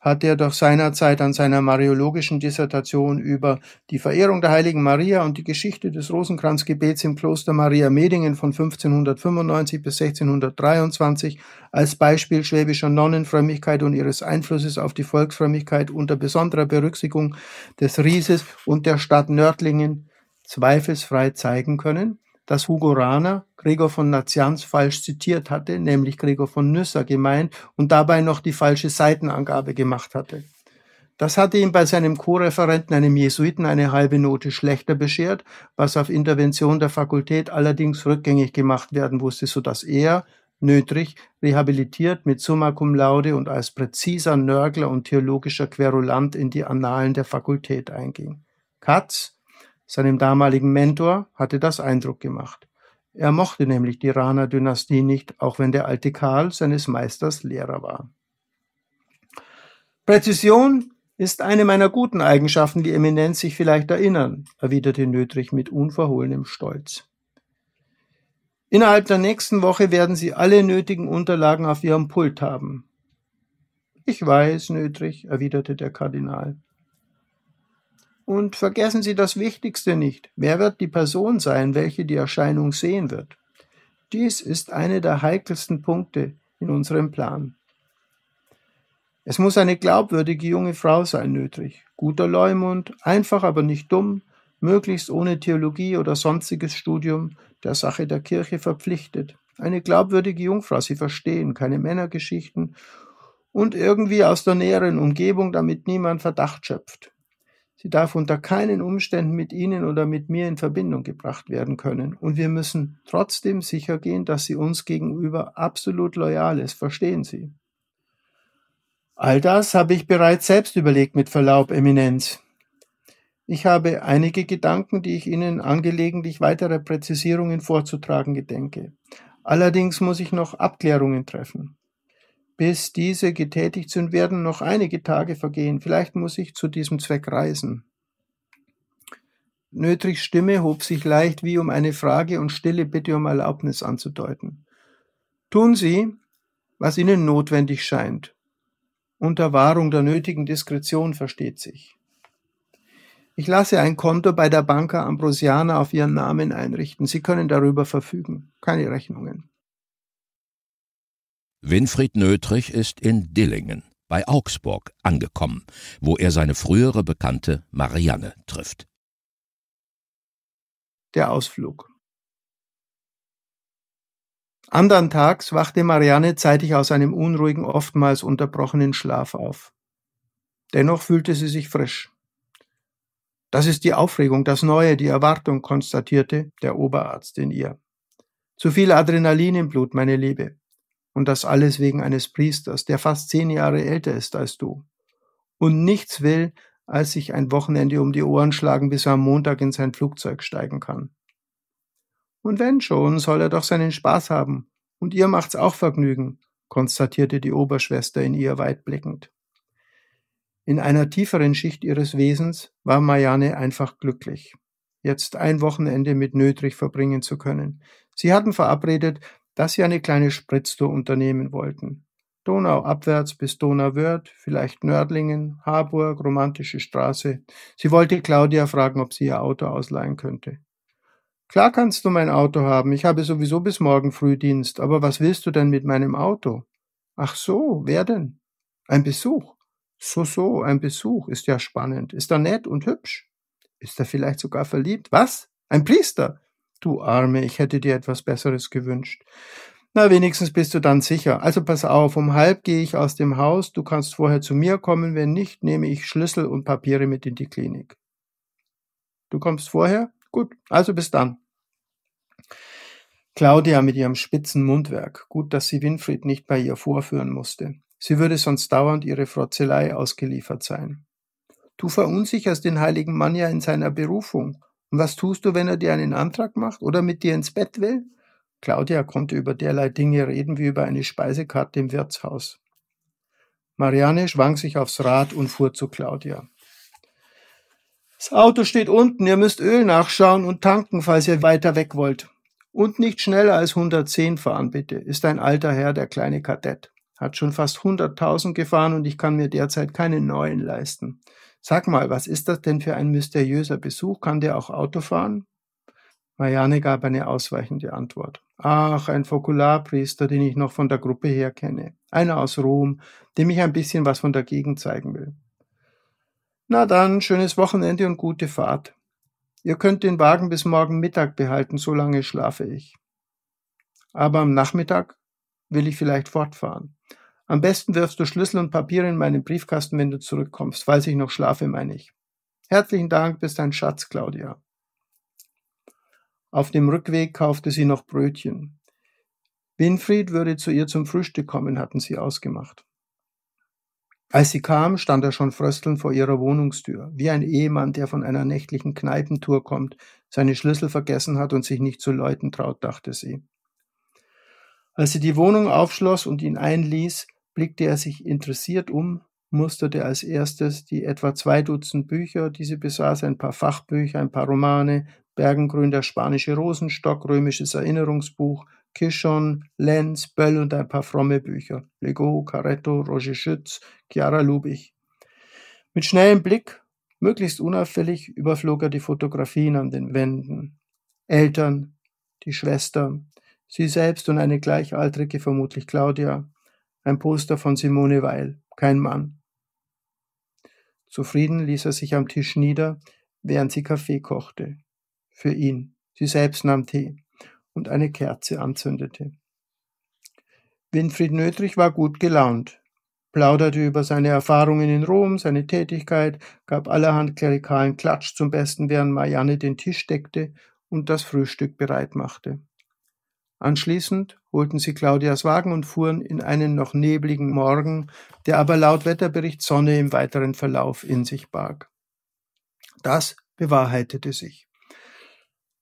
hat er doch seinerzeit an seiner mariologischen Dissertation über die Verehrung der heiligen Maria und die Geschichte des Rosenkranzgebets im Kloster Maria Medingen von 1595 bis 1623 als Beispiel schwäbischer Nonnenfrömmigkeit und ihres Einflusses auf die Volksfrömmigkeit unter besonderer Berücksichtigung des Rieses und der Stadt Nördlingen zweifelsfrei zeigen können dass Hugo Rahner Gregor von Nazianz falsch zitiert hatte, nämlich Gregor von Nüsser gemeint und dabei noch die falsche Seitenangabe gemacht hatte. Das hatte ihm bei seinem Co-Referenten, einem Jesuiten, eine halbe Note schlechter beschert, was auf Intervention der Fakultät allerdings rückgängig gemacht werden musste, sodass er, nötig, rehabilitiert mit Summa Cum Laude und als präziser Nörgler und theologischer Querulant in die Annalen der Fakultät einging. Katz, seinem damaligen Mentor hatte das Eindruck gemacht. Er mochte nämlich die Rana-Dynastie nicht, auch wenn der alte Karl seines Meisters Lehrer war. Präzision ist eine meiner guten Eigenschaften, die Eminenz sich vielleicht erinnern, erwiderte Nödrich mit unverhohlenem Stolz. Innerhalb der nächsten Woche werden Sie alle nötigen Unterlagen auf Ihrem Pult haben. Ich weiß, Nötrich, erwiderte der Kardinal. Und vergessen Sie das Wichtigste nicht. Wer wird die Person sein, welche die Erscheinung sehen wird? Dies ist einer der heikelsten Punkte in unserem Plan. Es muss eine glaubwürdige junge Frau sein nötig, guter Leumund, einfach aber nicht dumm, möglichst ohne Theologie oder sonstiges Studium der Sache der Kirche verpflichtet. Eine glaubwürdige Jungfrau, sie verstehen keine Männergeschichten und irgendwie aus der näheren Umgebung, damit niemand Verdacht schöpft. Sie darf unter keinen Umständen mit Ihnen oder mit mir in Verbindung gebracht werden können. Und wir müssen trotzdem sicher gehen, dass sie uns gegenüber absolut loyal ist. Verstehen Sie? All das habe ich bereits selbst überlegt mit Verlaub, Eminenz. Ich habe einige Gedanken, die ich Ihnen angelegentlich weitere Präzisierungen vorzutragen gedenke. Allerdings muss ich noch Abklärungen treffen. Bis diese getätigt sind, werden noch einige Tage vergehen. Vielleicht muss ich zu diesem Zweck reisen. Nötrigs Stimme hob sich leicht wie um eine Frage und stille Bitte um Erlaubnis anzudeuten. Tun Sie, was Ihnen notwendig scheint. Unter Wahrung der nötigen Diskretion versteht sich. Ich lasse ein Konto bei der Banker Ambrosiana auf Ihren Namen einrichten. Sie können darüber verfügen. Keine Rechnungen. Winfried Nötrich ist in Dillingen bei Augsburg angekommen, wo er seine frühere Bekannte Marianne trifft. Der Ausflug. Andern Tags wachte Marianne zeitig aus einem unruhigen, oftmals unterbrochenen Schlaf auf. Dennoch fühlte sie sich frisch. Das ist die Aufregung, das Neue, die Erwartung, konstatierte der Oberarzt in ihr. Zu viel Adrenalin im Blut, meine Liebe. Und das alles wegen eines Priesters, der fast zehn Jahre älter ist als du. Und nichts will, als sich ein Wochenende um die Ohren schlagen, bis er am Montag in sein Flugzeug steigen kann. Und wenn schon, soll er doch seinen Spaß haben. Und ihr macht's auch Vergnügen, konstatierte die Oberschwester in ihr weitblickend. In einer tieferen Schicht ihres Wesens war Marianne einfach glücklich, jetzt ein Wochenende mit Nötrich verbringen zu können. Sie hatten verabredet, dass sie eine kleine Spritztour unternehmen wollten. Donau abwärts bis Donauwörth, vielleicht Nördlingen, Harburg, romantische Straße. Sie wollte Claudia fragen, ob sie ihr Auto ausleihen könnte. Klar kannst du mein Auto haben, ich habe sowieso bis morgen Frühdienst, aber was willst du denn mit meinem Auto? Ach so, wer denn? Ein Besuch. So, so, ein Besuch ist ja spannend. Ist er nett und hübsch? Ist er vielleicht sogar verliebt? Was? Ein Priester? Du Arme, ich hätte dir etwas Besseres gewünscht. Na, wenigstens bist du dann sicher. Also pass auf, um halb gehe ich aus dem Haus, du kannst vorher zu mir kommen, wenn nicht, nehme ich Schlüssel und Papiere mit in die Klinik. Du kommst vorher? Gut, also bis dann. Claudia mit ihrem spitzen Mundwerk. Gut, dass sie Winfried nicht bei ihr vorführen musste. Sie würde sonst dauernd ihre Frotzelei ausgeliefert sein. Du verunsicherst den heiligen Mann ja in seiner Berufung. Und was tust du, wenn er dir einen Antrag macht oder mit dir ins Bett will? Claudia konnte über derlei Dinge reden wie über eine Speisekarte im Wirtshaus. Marianne schwang sich aufs Rad und fuhr zu Claudia. Das Auto steht unten, ihr müsst Öl nachschauen und tanken, falls ihr weiter weg wollt. Und nicht schneller als 110 fahren, bitte, ist ein alter Herr, der kleine Kadett. Hat schon fast 100.000 gefahren und ich kann mir derzeit keinen neuen leisten. Sag mal, was ist das denn für ein mysteriöser Besuch? Kann der auch Auto fahren? Marianne gab eine ausweichende Antwort. Ach, ein Fokularpriester, den ich noch von der Gruppe her kenne. Einer aus Rom, dem ich ein bisschen was von der Gegend zeigen will. Na dann, schönes Wochenende und gute Fahrt. Ihr könnt den Wagen bis morgen Mittag behalten, so lange schlafe ich. Aber am Nachmittag will ich vielleicht fortfahren. Am besten wirfst du Schlüssel und Papiere in meinen Briefkasten, wenn du zurückkommst, falls ich noch schlafe, meine ich. Herzlichen Dank, bist dein Schatz, Claudia. Auf dem Rückweg kaufte sie noch Brötchen. Winfried würde zu ihr zum Frühstück kommen, hatten sie ausgemacht. Als sie kam, stand er schon fröstelnd vor ihrer Wohnungstür, wie ein Ehemann, der von einer nächtlichen Kneipentour kommt, seine Schlüssel vergessen hat und sich nicht zu läuten traut, dachte sie. Als sie die Wohnung aufschloss und ihn einließ, blickte er sich interessiert um, musterte als erstes die etwa zwei Dutzend Bücher, die sie besaß, ein paar Fachbücher, ein paar Romane, Bergengrün, der spanische Rosenstock, römisches Erinnerungsbuch, Kishon, Lenz, Böll und ein paar fromme Bücher, Legault, Caretto, Roger Schütz, Chiara Lubich. Mit schnellem Blick, möglichst unauffällig, überflog er die Fotografien an den Wänden. Eltern, die Schwester, sie selbst und eine gleichaltrige, vermutlich Claudia, ein Poster von Simone Weil, kein Mann. Zufrieden ließ er sich am Tisch nieder, während sie Kaffee kochte. Für ihn. Sie selbst nahm Tee und eine Kerze anzündete. Winfried Nötrich war gut gelaunt, plauderte über seine Erfahrungen in Rom, seine Tätigkeit, gab allerhand klerikalen Klatsch zum Besten, während Marianne den Tisch deckte und das Frühstück bereit machte. Anschließend holten sie Claudias Wagen und fuhren in einen noch nebligen Morgen, der aber laut Wetterbericht Sonne im weiteren Verlauf in sich barg. Das bewahrheitete sich.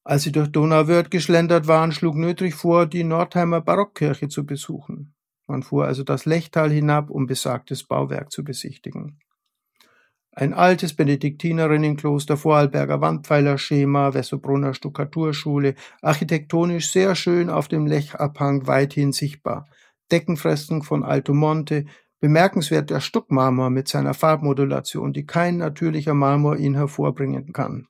Als sie durch Donauwörth geschlendert waren, schlug Nötrich vor, die Nordheimer Barockkirche zu besuchen. Man fuhr also das Lechtal hinab, um besagtes Bauwerk zu besichtigen ein altes Benediktinerinnenkloster, Vorarlberger Wandpfeilerschema, Wessobrunner Stuckaturschule, architektonisch sehr schön auf dem Lechabhang weithin sichtbar. Deckenfresken von Alto Monte, bemerkenswert der Stuckmarmor mit seiner Farbmodulation, die kein natürlicher Marmor ihn hervorbringen kann.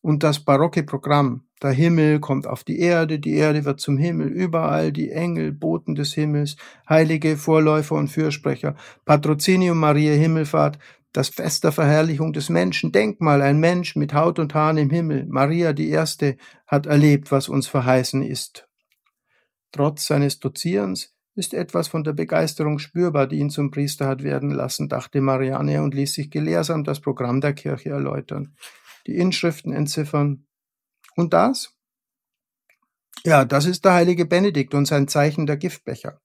Und das barocke Programm, der Himmel kommt auf die Erde, die Erde wird zum Himmel, überall die Engel, Boten des Himmels, Heilige, Vorläufer und Fürsprecher, Patrozinium Maria Himmelfahrt, das Fest der Verherrlichung des Menschen. Denk mal, ein Mensch mit Haut und Haaren im Himmel, Maria die Erste, hat erlebt, was uns verheißen ist. Trotz seines Dozierens ist etwas von der Begeisterung spürbar, die ihn zum Priester hat werden lassen, dachte Marianne und ließ sich gelehrsam das Programm der Kirche erläutern, die Inschriften entziffern. Und das? Ja, das ist der heilige Benedikt und sein Zeichen der Giftbecher.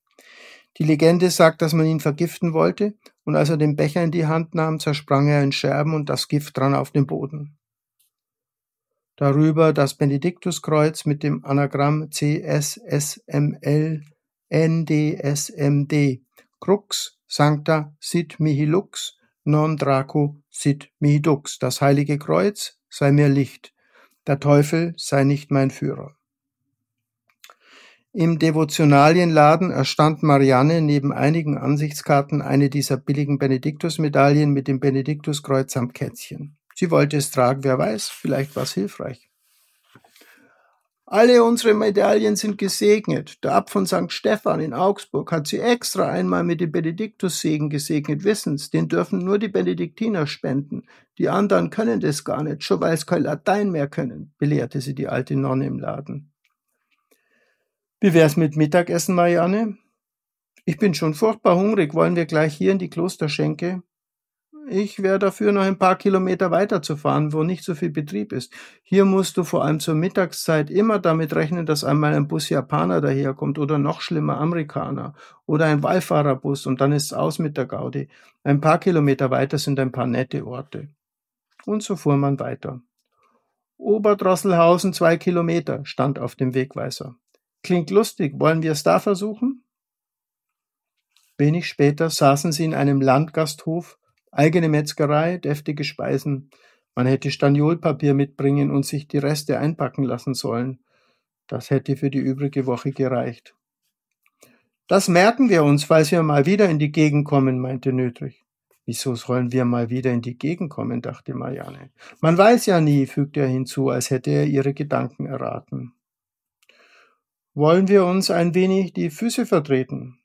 Die Legende sagt, dass man ihn vergiften wollte und als er den Becher in die Hand nahm, zersprang er in Scherben und das Gift dran auf den Boden. Darüber das Benediktuskreuz mit dem Anagramm CSSML NDSMD Crux Sancta Sit Mihi Lux Non Draco Sit Mihi Dux. Das heilige Kreuz sei mir Licht, der Teufel sei nicht mein Führer. Im Devotionalienladen erstand Marianne neben einigen Ansichtskarten eine dieser billigen Benediktusmedaillen mit dem Benediktuskreuz am Kätzchen. Sie wollte es tragen, wer weiß, vielleicht war es hilfreich. Alle unsere Medaillen sind gesegnet. Der Abt von St. Stephan in Augsburg hat sie extra einmal mit dem Benediktussegen gesegnet, wissens, den dürfen nur die Benediktiner spenden. Die anderen können das gar nicht, schon weil es kein Latein mehr können, belehrte sie die alte Nonne im Laden. Wie wär's mit Mittagessen, Marianne? Ich bin schon furchtbar hungrig. Wollen wir gleich hier in die Klosterschenke? Ich wäre dafür, noch ein paar Kilometer weiterzufahren, wo nicht so viel Betrieb ist. Hier musst du vor allem zur Mittagszeit immer damit rechnen, dass einmal ein Bus Japaner daherkommt oder noch schlimmer Amerikaner oder ein Wallfahrerbus und dann ist's aus mit der Gaudi. Ein paar Kilometer weiter sind ein paar nette Orte. Und so fuhr man weiter. Oberdrosselhausen zwei Kilometer stand auf dem Wegweiser. Klingt lustig, wollen wir es da versuchen? Wenig später saßen sie in einem Landgasthof, eigene Metzgerei, deftige Speisen. Man hätte Staniolpapier mitbringen und sich die Reste einpacken lassen sollen. Das hätte für die übrige Woche gereicht. Das merken wir uns, falls wir mal wieder in die Gegend kommen, meinte Nötrich. Wieso sollen wir mal wieder in die Gegend kommen, dachte Marianne. Man weiß ja nie, fügte er hinzu, als hätte er ihre Gedanken erraten wollen wir uns ein wenig die Füße vertreten.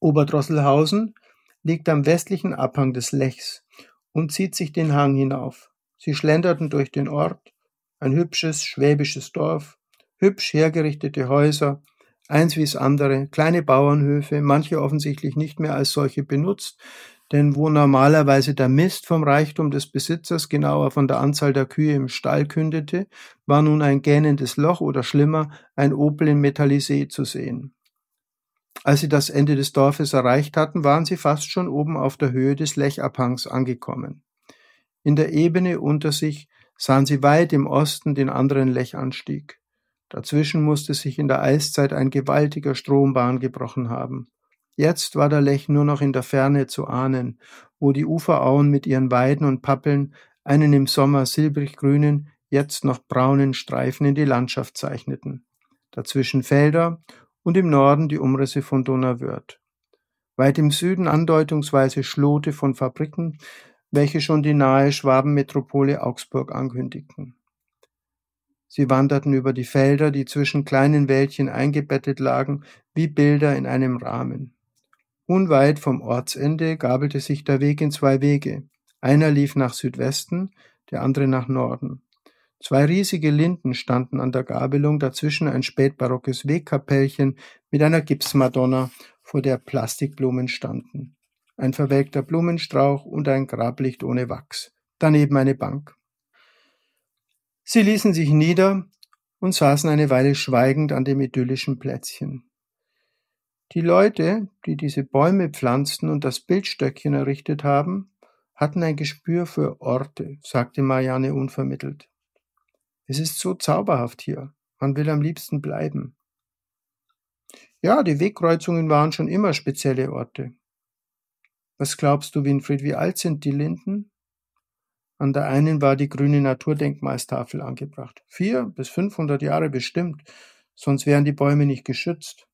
Oberdrosselhausen liegt am westlichen Abhang des Lechs und zieht sich den Hang hinauf. Sie schlenderten durch den Ort, ein hübsches schwäbisches Dorf, hübsch hergerichtete Häuser, eins wie's andere, kleine Bauernhöfe, manche offensichtlich nicht mehr als solche benutzt, denn wo normalerweise der Mist vom Reichtum des Besitzers, genauer von der Anzahl der Kühe im Stall kündete, war nun ein gähnendes Loch oder schlimmer ein Opel in Metallisee zu sehen. Als sie das Ende des Dorfes erreicht hatten, waren sie fast schon oben auf der Höhe des Lechabhangs angekommen. In der Ebene unter sich sahen sie weit im Osten den anderen Lechanstieg. Dazwischen musste sich in der Eiszeit ein gewaltiger Strombahn gebrochen haben. Jetzt war der Lech nur noch in der Ferne zu ahnen, wo die Uferauen mit ihren Weiden und Pappeln einen im Sommer silbrig-grünen, jetzt noch braunen Streifen in die Landschaft zeichneten. Dazwischen Felder und im Norden die Umrisse von Donauwörth. Weit im Süden andeutungsweise Schlote von Fabriken, welche schon die nahe Schwabenmetropole Augsburg ankündigten. Sie wanderten über die Felder, die zwischen kleinen Wäldchen eingebettet lagen, wie Bilder in einem Rahmen. Unweit vom Ortsende gabelte sich der Weg in zwei Wege. Einer lief nach Südwesten, der andere nach Norden. Zwei riesige Linden standen an der Gabelung, dazwischen ein spätbarockes Wegkapellchen mit einer Gipsmadonna, vor der Plastikblumen standen. Ein verwelkter Blumenstrauch und ein Grablicht ohne Wachs. Daneben eine Bank. Sie ließen sich nieder und saßen eine Weile schweigend an dem idyllischen Plätzchen. Die Leute, die diese Bäume pflanzten und das Bildstöckchen errichtet haben, hatten ein Gespür für Orte, sagte Marianne unvermittelt. Es ist so zauberhaft hier, man will am liebsten bleiben. Ja, die Wegkreuzungen waren schon immer spezielle Orte. Was glaubst du, Winfried, wie alt sind die Linden? An der einen war die grüne Naturdenkmalstafel angebracht. Vier bis fünfhundert Jahre bestimmt, sonst wären die Bäume nicht geschützt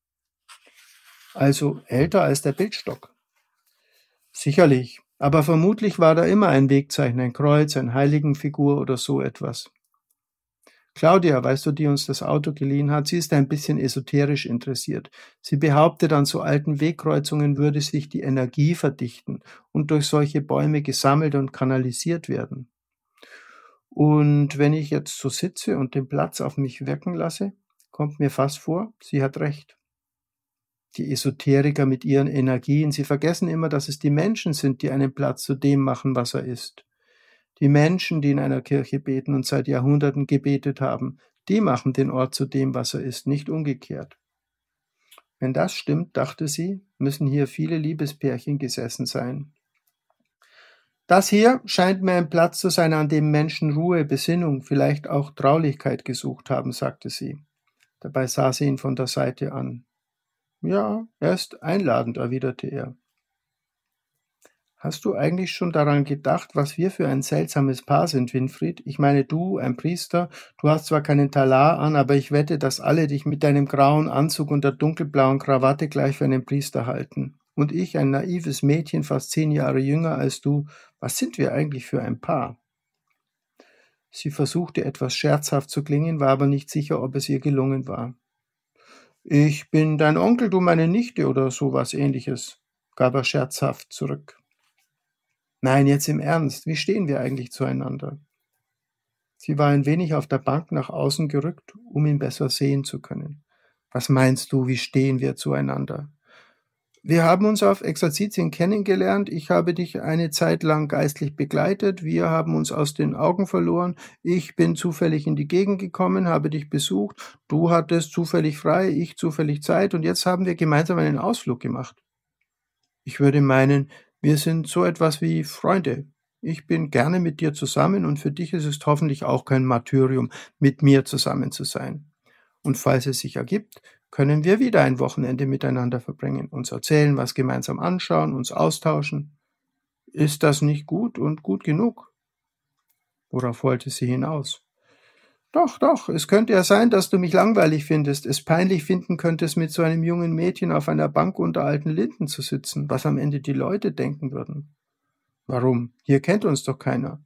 also älter als der Bildstock. Sicherlich, aber vermutlich war da immer ein Wegzeichen, ein Kreuz, ein Heiligenfigur oder so etwas. Claudia, weißt du, die uns das Auto geliehen hat, sie ist ein bisschen esoterisch interessiert. Sie behauptet, an so alten Wegkreuzungen würde sich die Energie verdichten und durch solche Bäume gesammelt und kanalisiert werden. Und wenn ich jetzt so sitze und den Platz auf mich wirken lasse, kommt mir fast vor, sie hat recht die Esoteriker mit ihren Energien. Sie vergessen immer, dass es die Menschen sind, die einen Platz zu dem machen, was er ist. Die Menschen, die in einer Kirche beten und seit Jahrhunderten gebetet haben, die machen den Ort zu dem, was er ist, nicht umgekehrt. Wenn das stimmt, dachte sie, müssen hier viele Liebespärchen gesessen sein. Das hier scheint mir ein Platz zu sein, an dem Menschen Ruhe, Besinnung, vielleicht auch Traulichkeit gesucht haben, sagte sie. Dabei sah sie ihn von der Seite an. Ja, er ist einladend, erwiderte er. Hast du eigentlich schon daran gedacht, was wir für ein seltsames Paar sind, Winfried? Ich meine, du, ein Priester, du hast zwar keinen Talar an, aber ich wette, dass alle dich mit deinem grauen Anzug und der dunkelblauen Krawatte gleich für einen Priester halten. Und ich, ein naives Mädchen, fast zehn Jahre jünger als du, was sind wir eigentlich für ein Paar? Sie versuchte etwas scherzhaft zu klingen, war aber nicht sicher, ob es ihr gelungen war. Ich bin dein Onkel, du meine Nichte oder sowas ähnliches, gab er scherzhaft zurück. Nein, jetzt im Ernst, wie stehen wir eigentlich zueinander? Sie war ein wenig auf der Bank nach außen gerückt, um ihn besser sehen zu können. Was meinst du, wie stehen wir zueinander? Wir haben uns auf Exerzitien kennengelernt. Ich habe dich eine Zeit lang geistlich begleitet. Wir haben uns aus den Augen verloren. Ich bin zufällig in die Gegend gekommen, habe dich besucht. Du hattest zufällig frei, ich zufällig Zeit. Und jetzt haben wir gemeinsam einen Ausflug gemacht. Ich würde meinen, wir sind so etwas wie Freunde. Ich bin gerne mit dir zusammen und für dich ist es hoffentlich auch kein Martyrium, mit mir zusammen zu sein. Und falls es sich ergibt, können wir wieder ein Wochenende miteinander verbringen, uns erzählen, was gemeinsam anschauen, uns austauschen. Ist das nicht gut und gut genug? Worauf wollte sie hinaus? Doch, doch, es könnte ja sein, dass du mich langweilig findest, es peinlich finden könntest, mit so einem jungen Mädchen auf einer Bank unter alten Linden zu sitzen, was am Ende die Leute denken würden. Warum? Hier kennt uns doch keiner.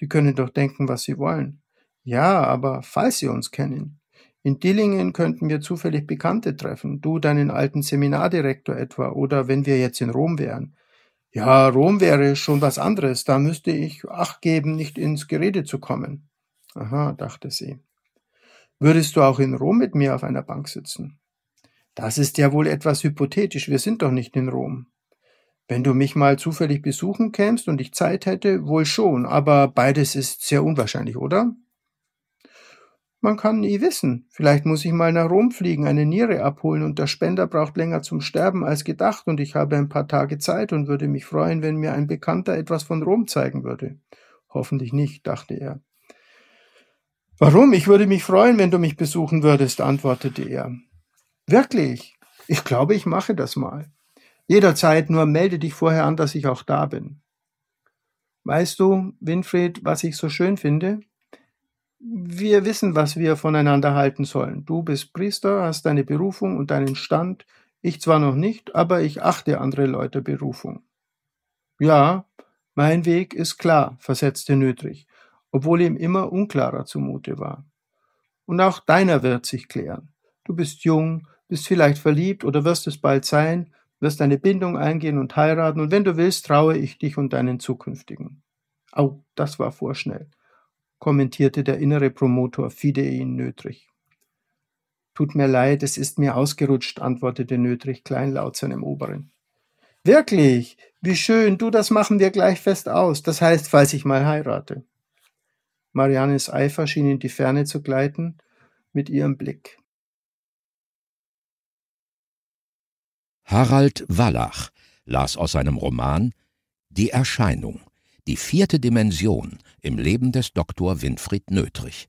Die können doch denken, was sie wollen. Ja, aber falls sie uns kennen, in Dillingen könnten wir zufällig Bekannte treffen, du deinen alten Seminardirektor etwa, oder wenn wir jetzt in Rom wären. Ja, Rom wäre schon was anderes, da müsste ich Acht geben, nicht ins Gerede zu kommen. Aha, dachte sie. Würdest du auch in Rom mit mir auf einer Bank sitzen? Das ist ja wohl etwas hypothetisch, wir sind doch nicht in Rom. Wenn du mich mal zufällig besuchen kämst und ich Zeit hätte, wohl schon, aber beides ist sehr unwahrscheinlich, oder? Man kann nie wissen. Vielleicht muss ich mal nach Rom fliegen, eine Niere abholen und der Spender braucht länger zum Sterben als gedacht und ich habe ein paar Tage Zeit und würde mich freuen, wenn mir ein Bekannter etwas von Rom zeigen würde. Hoffentlich nicht, dachte er. Warum? Ich würde mich freuen, wenn du mich besuchen würdest, antwortete er. Wirklich? Ich glaube, ich mache das mal. Jederzeit, nur melde dich vorher an, dass ich auch da bin. Weißt du, Winfried, was ich so schön finde? wir wissen, was wir voneinander halten sollen. Du bist Priester, hast deine Berufung und deinen Stand. Ich zwar noch nicht, aber ich achte andere Leute Berufung. Ja, mein Weg ist klar, versetzte Nödrich, obwohl ihm immer unklarer zumute war. Und auch deiner wird sich klären. Du bist jung, bist vielleicht verliebt oder wirst es bald sein, wirst eine Bindung eingehen und heiraten, und wenn du willst, traue ich dich und deinen zukünftigen. Au, das war vorschnell kommentierte der innere Promotor Fidein Nötrich. Tut mir leid, es ist mir ausgerutscht, antwortete Nötrich kleinlaut seinem Oberen. Wirklich? Wie schön, du, das machen wir gleich fest aus. Das heißt, falls ich mal heirate. Mariannes Eifer schien in die Ferne zu gleiten mit ihrem Blick. Harald Wallach las aus seinem Roman Die Erscheinung, die vierte Dimension im Leben des Dr. Winfried Nötrich,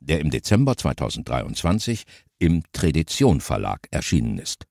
der im Dezember 2023 im Tradition Verlag erschienen ist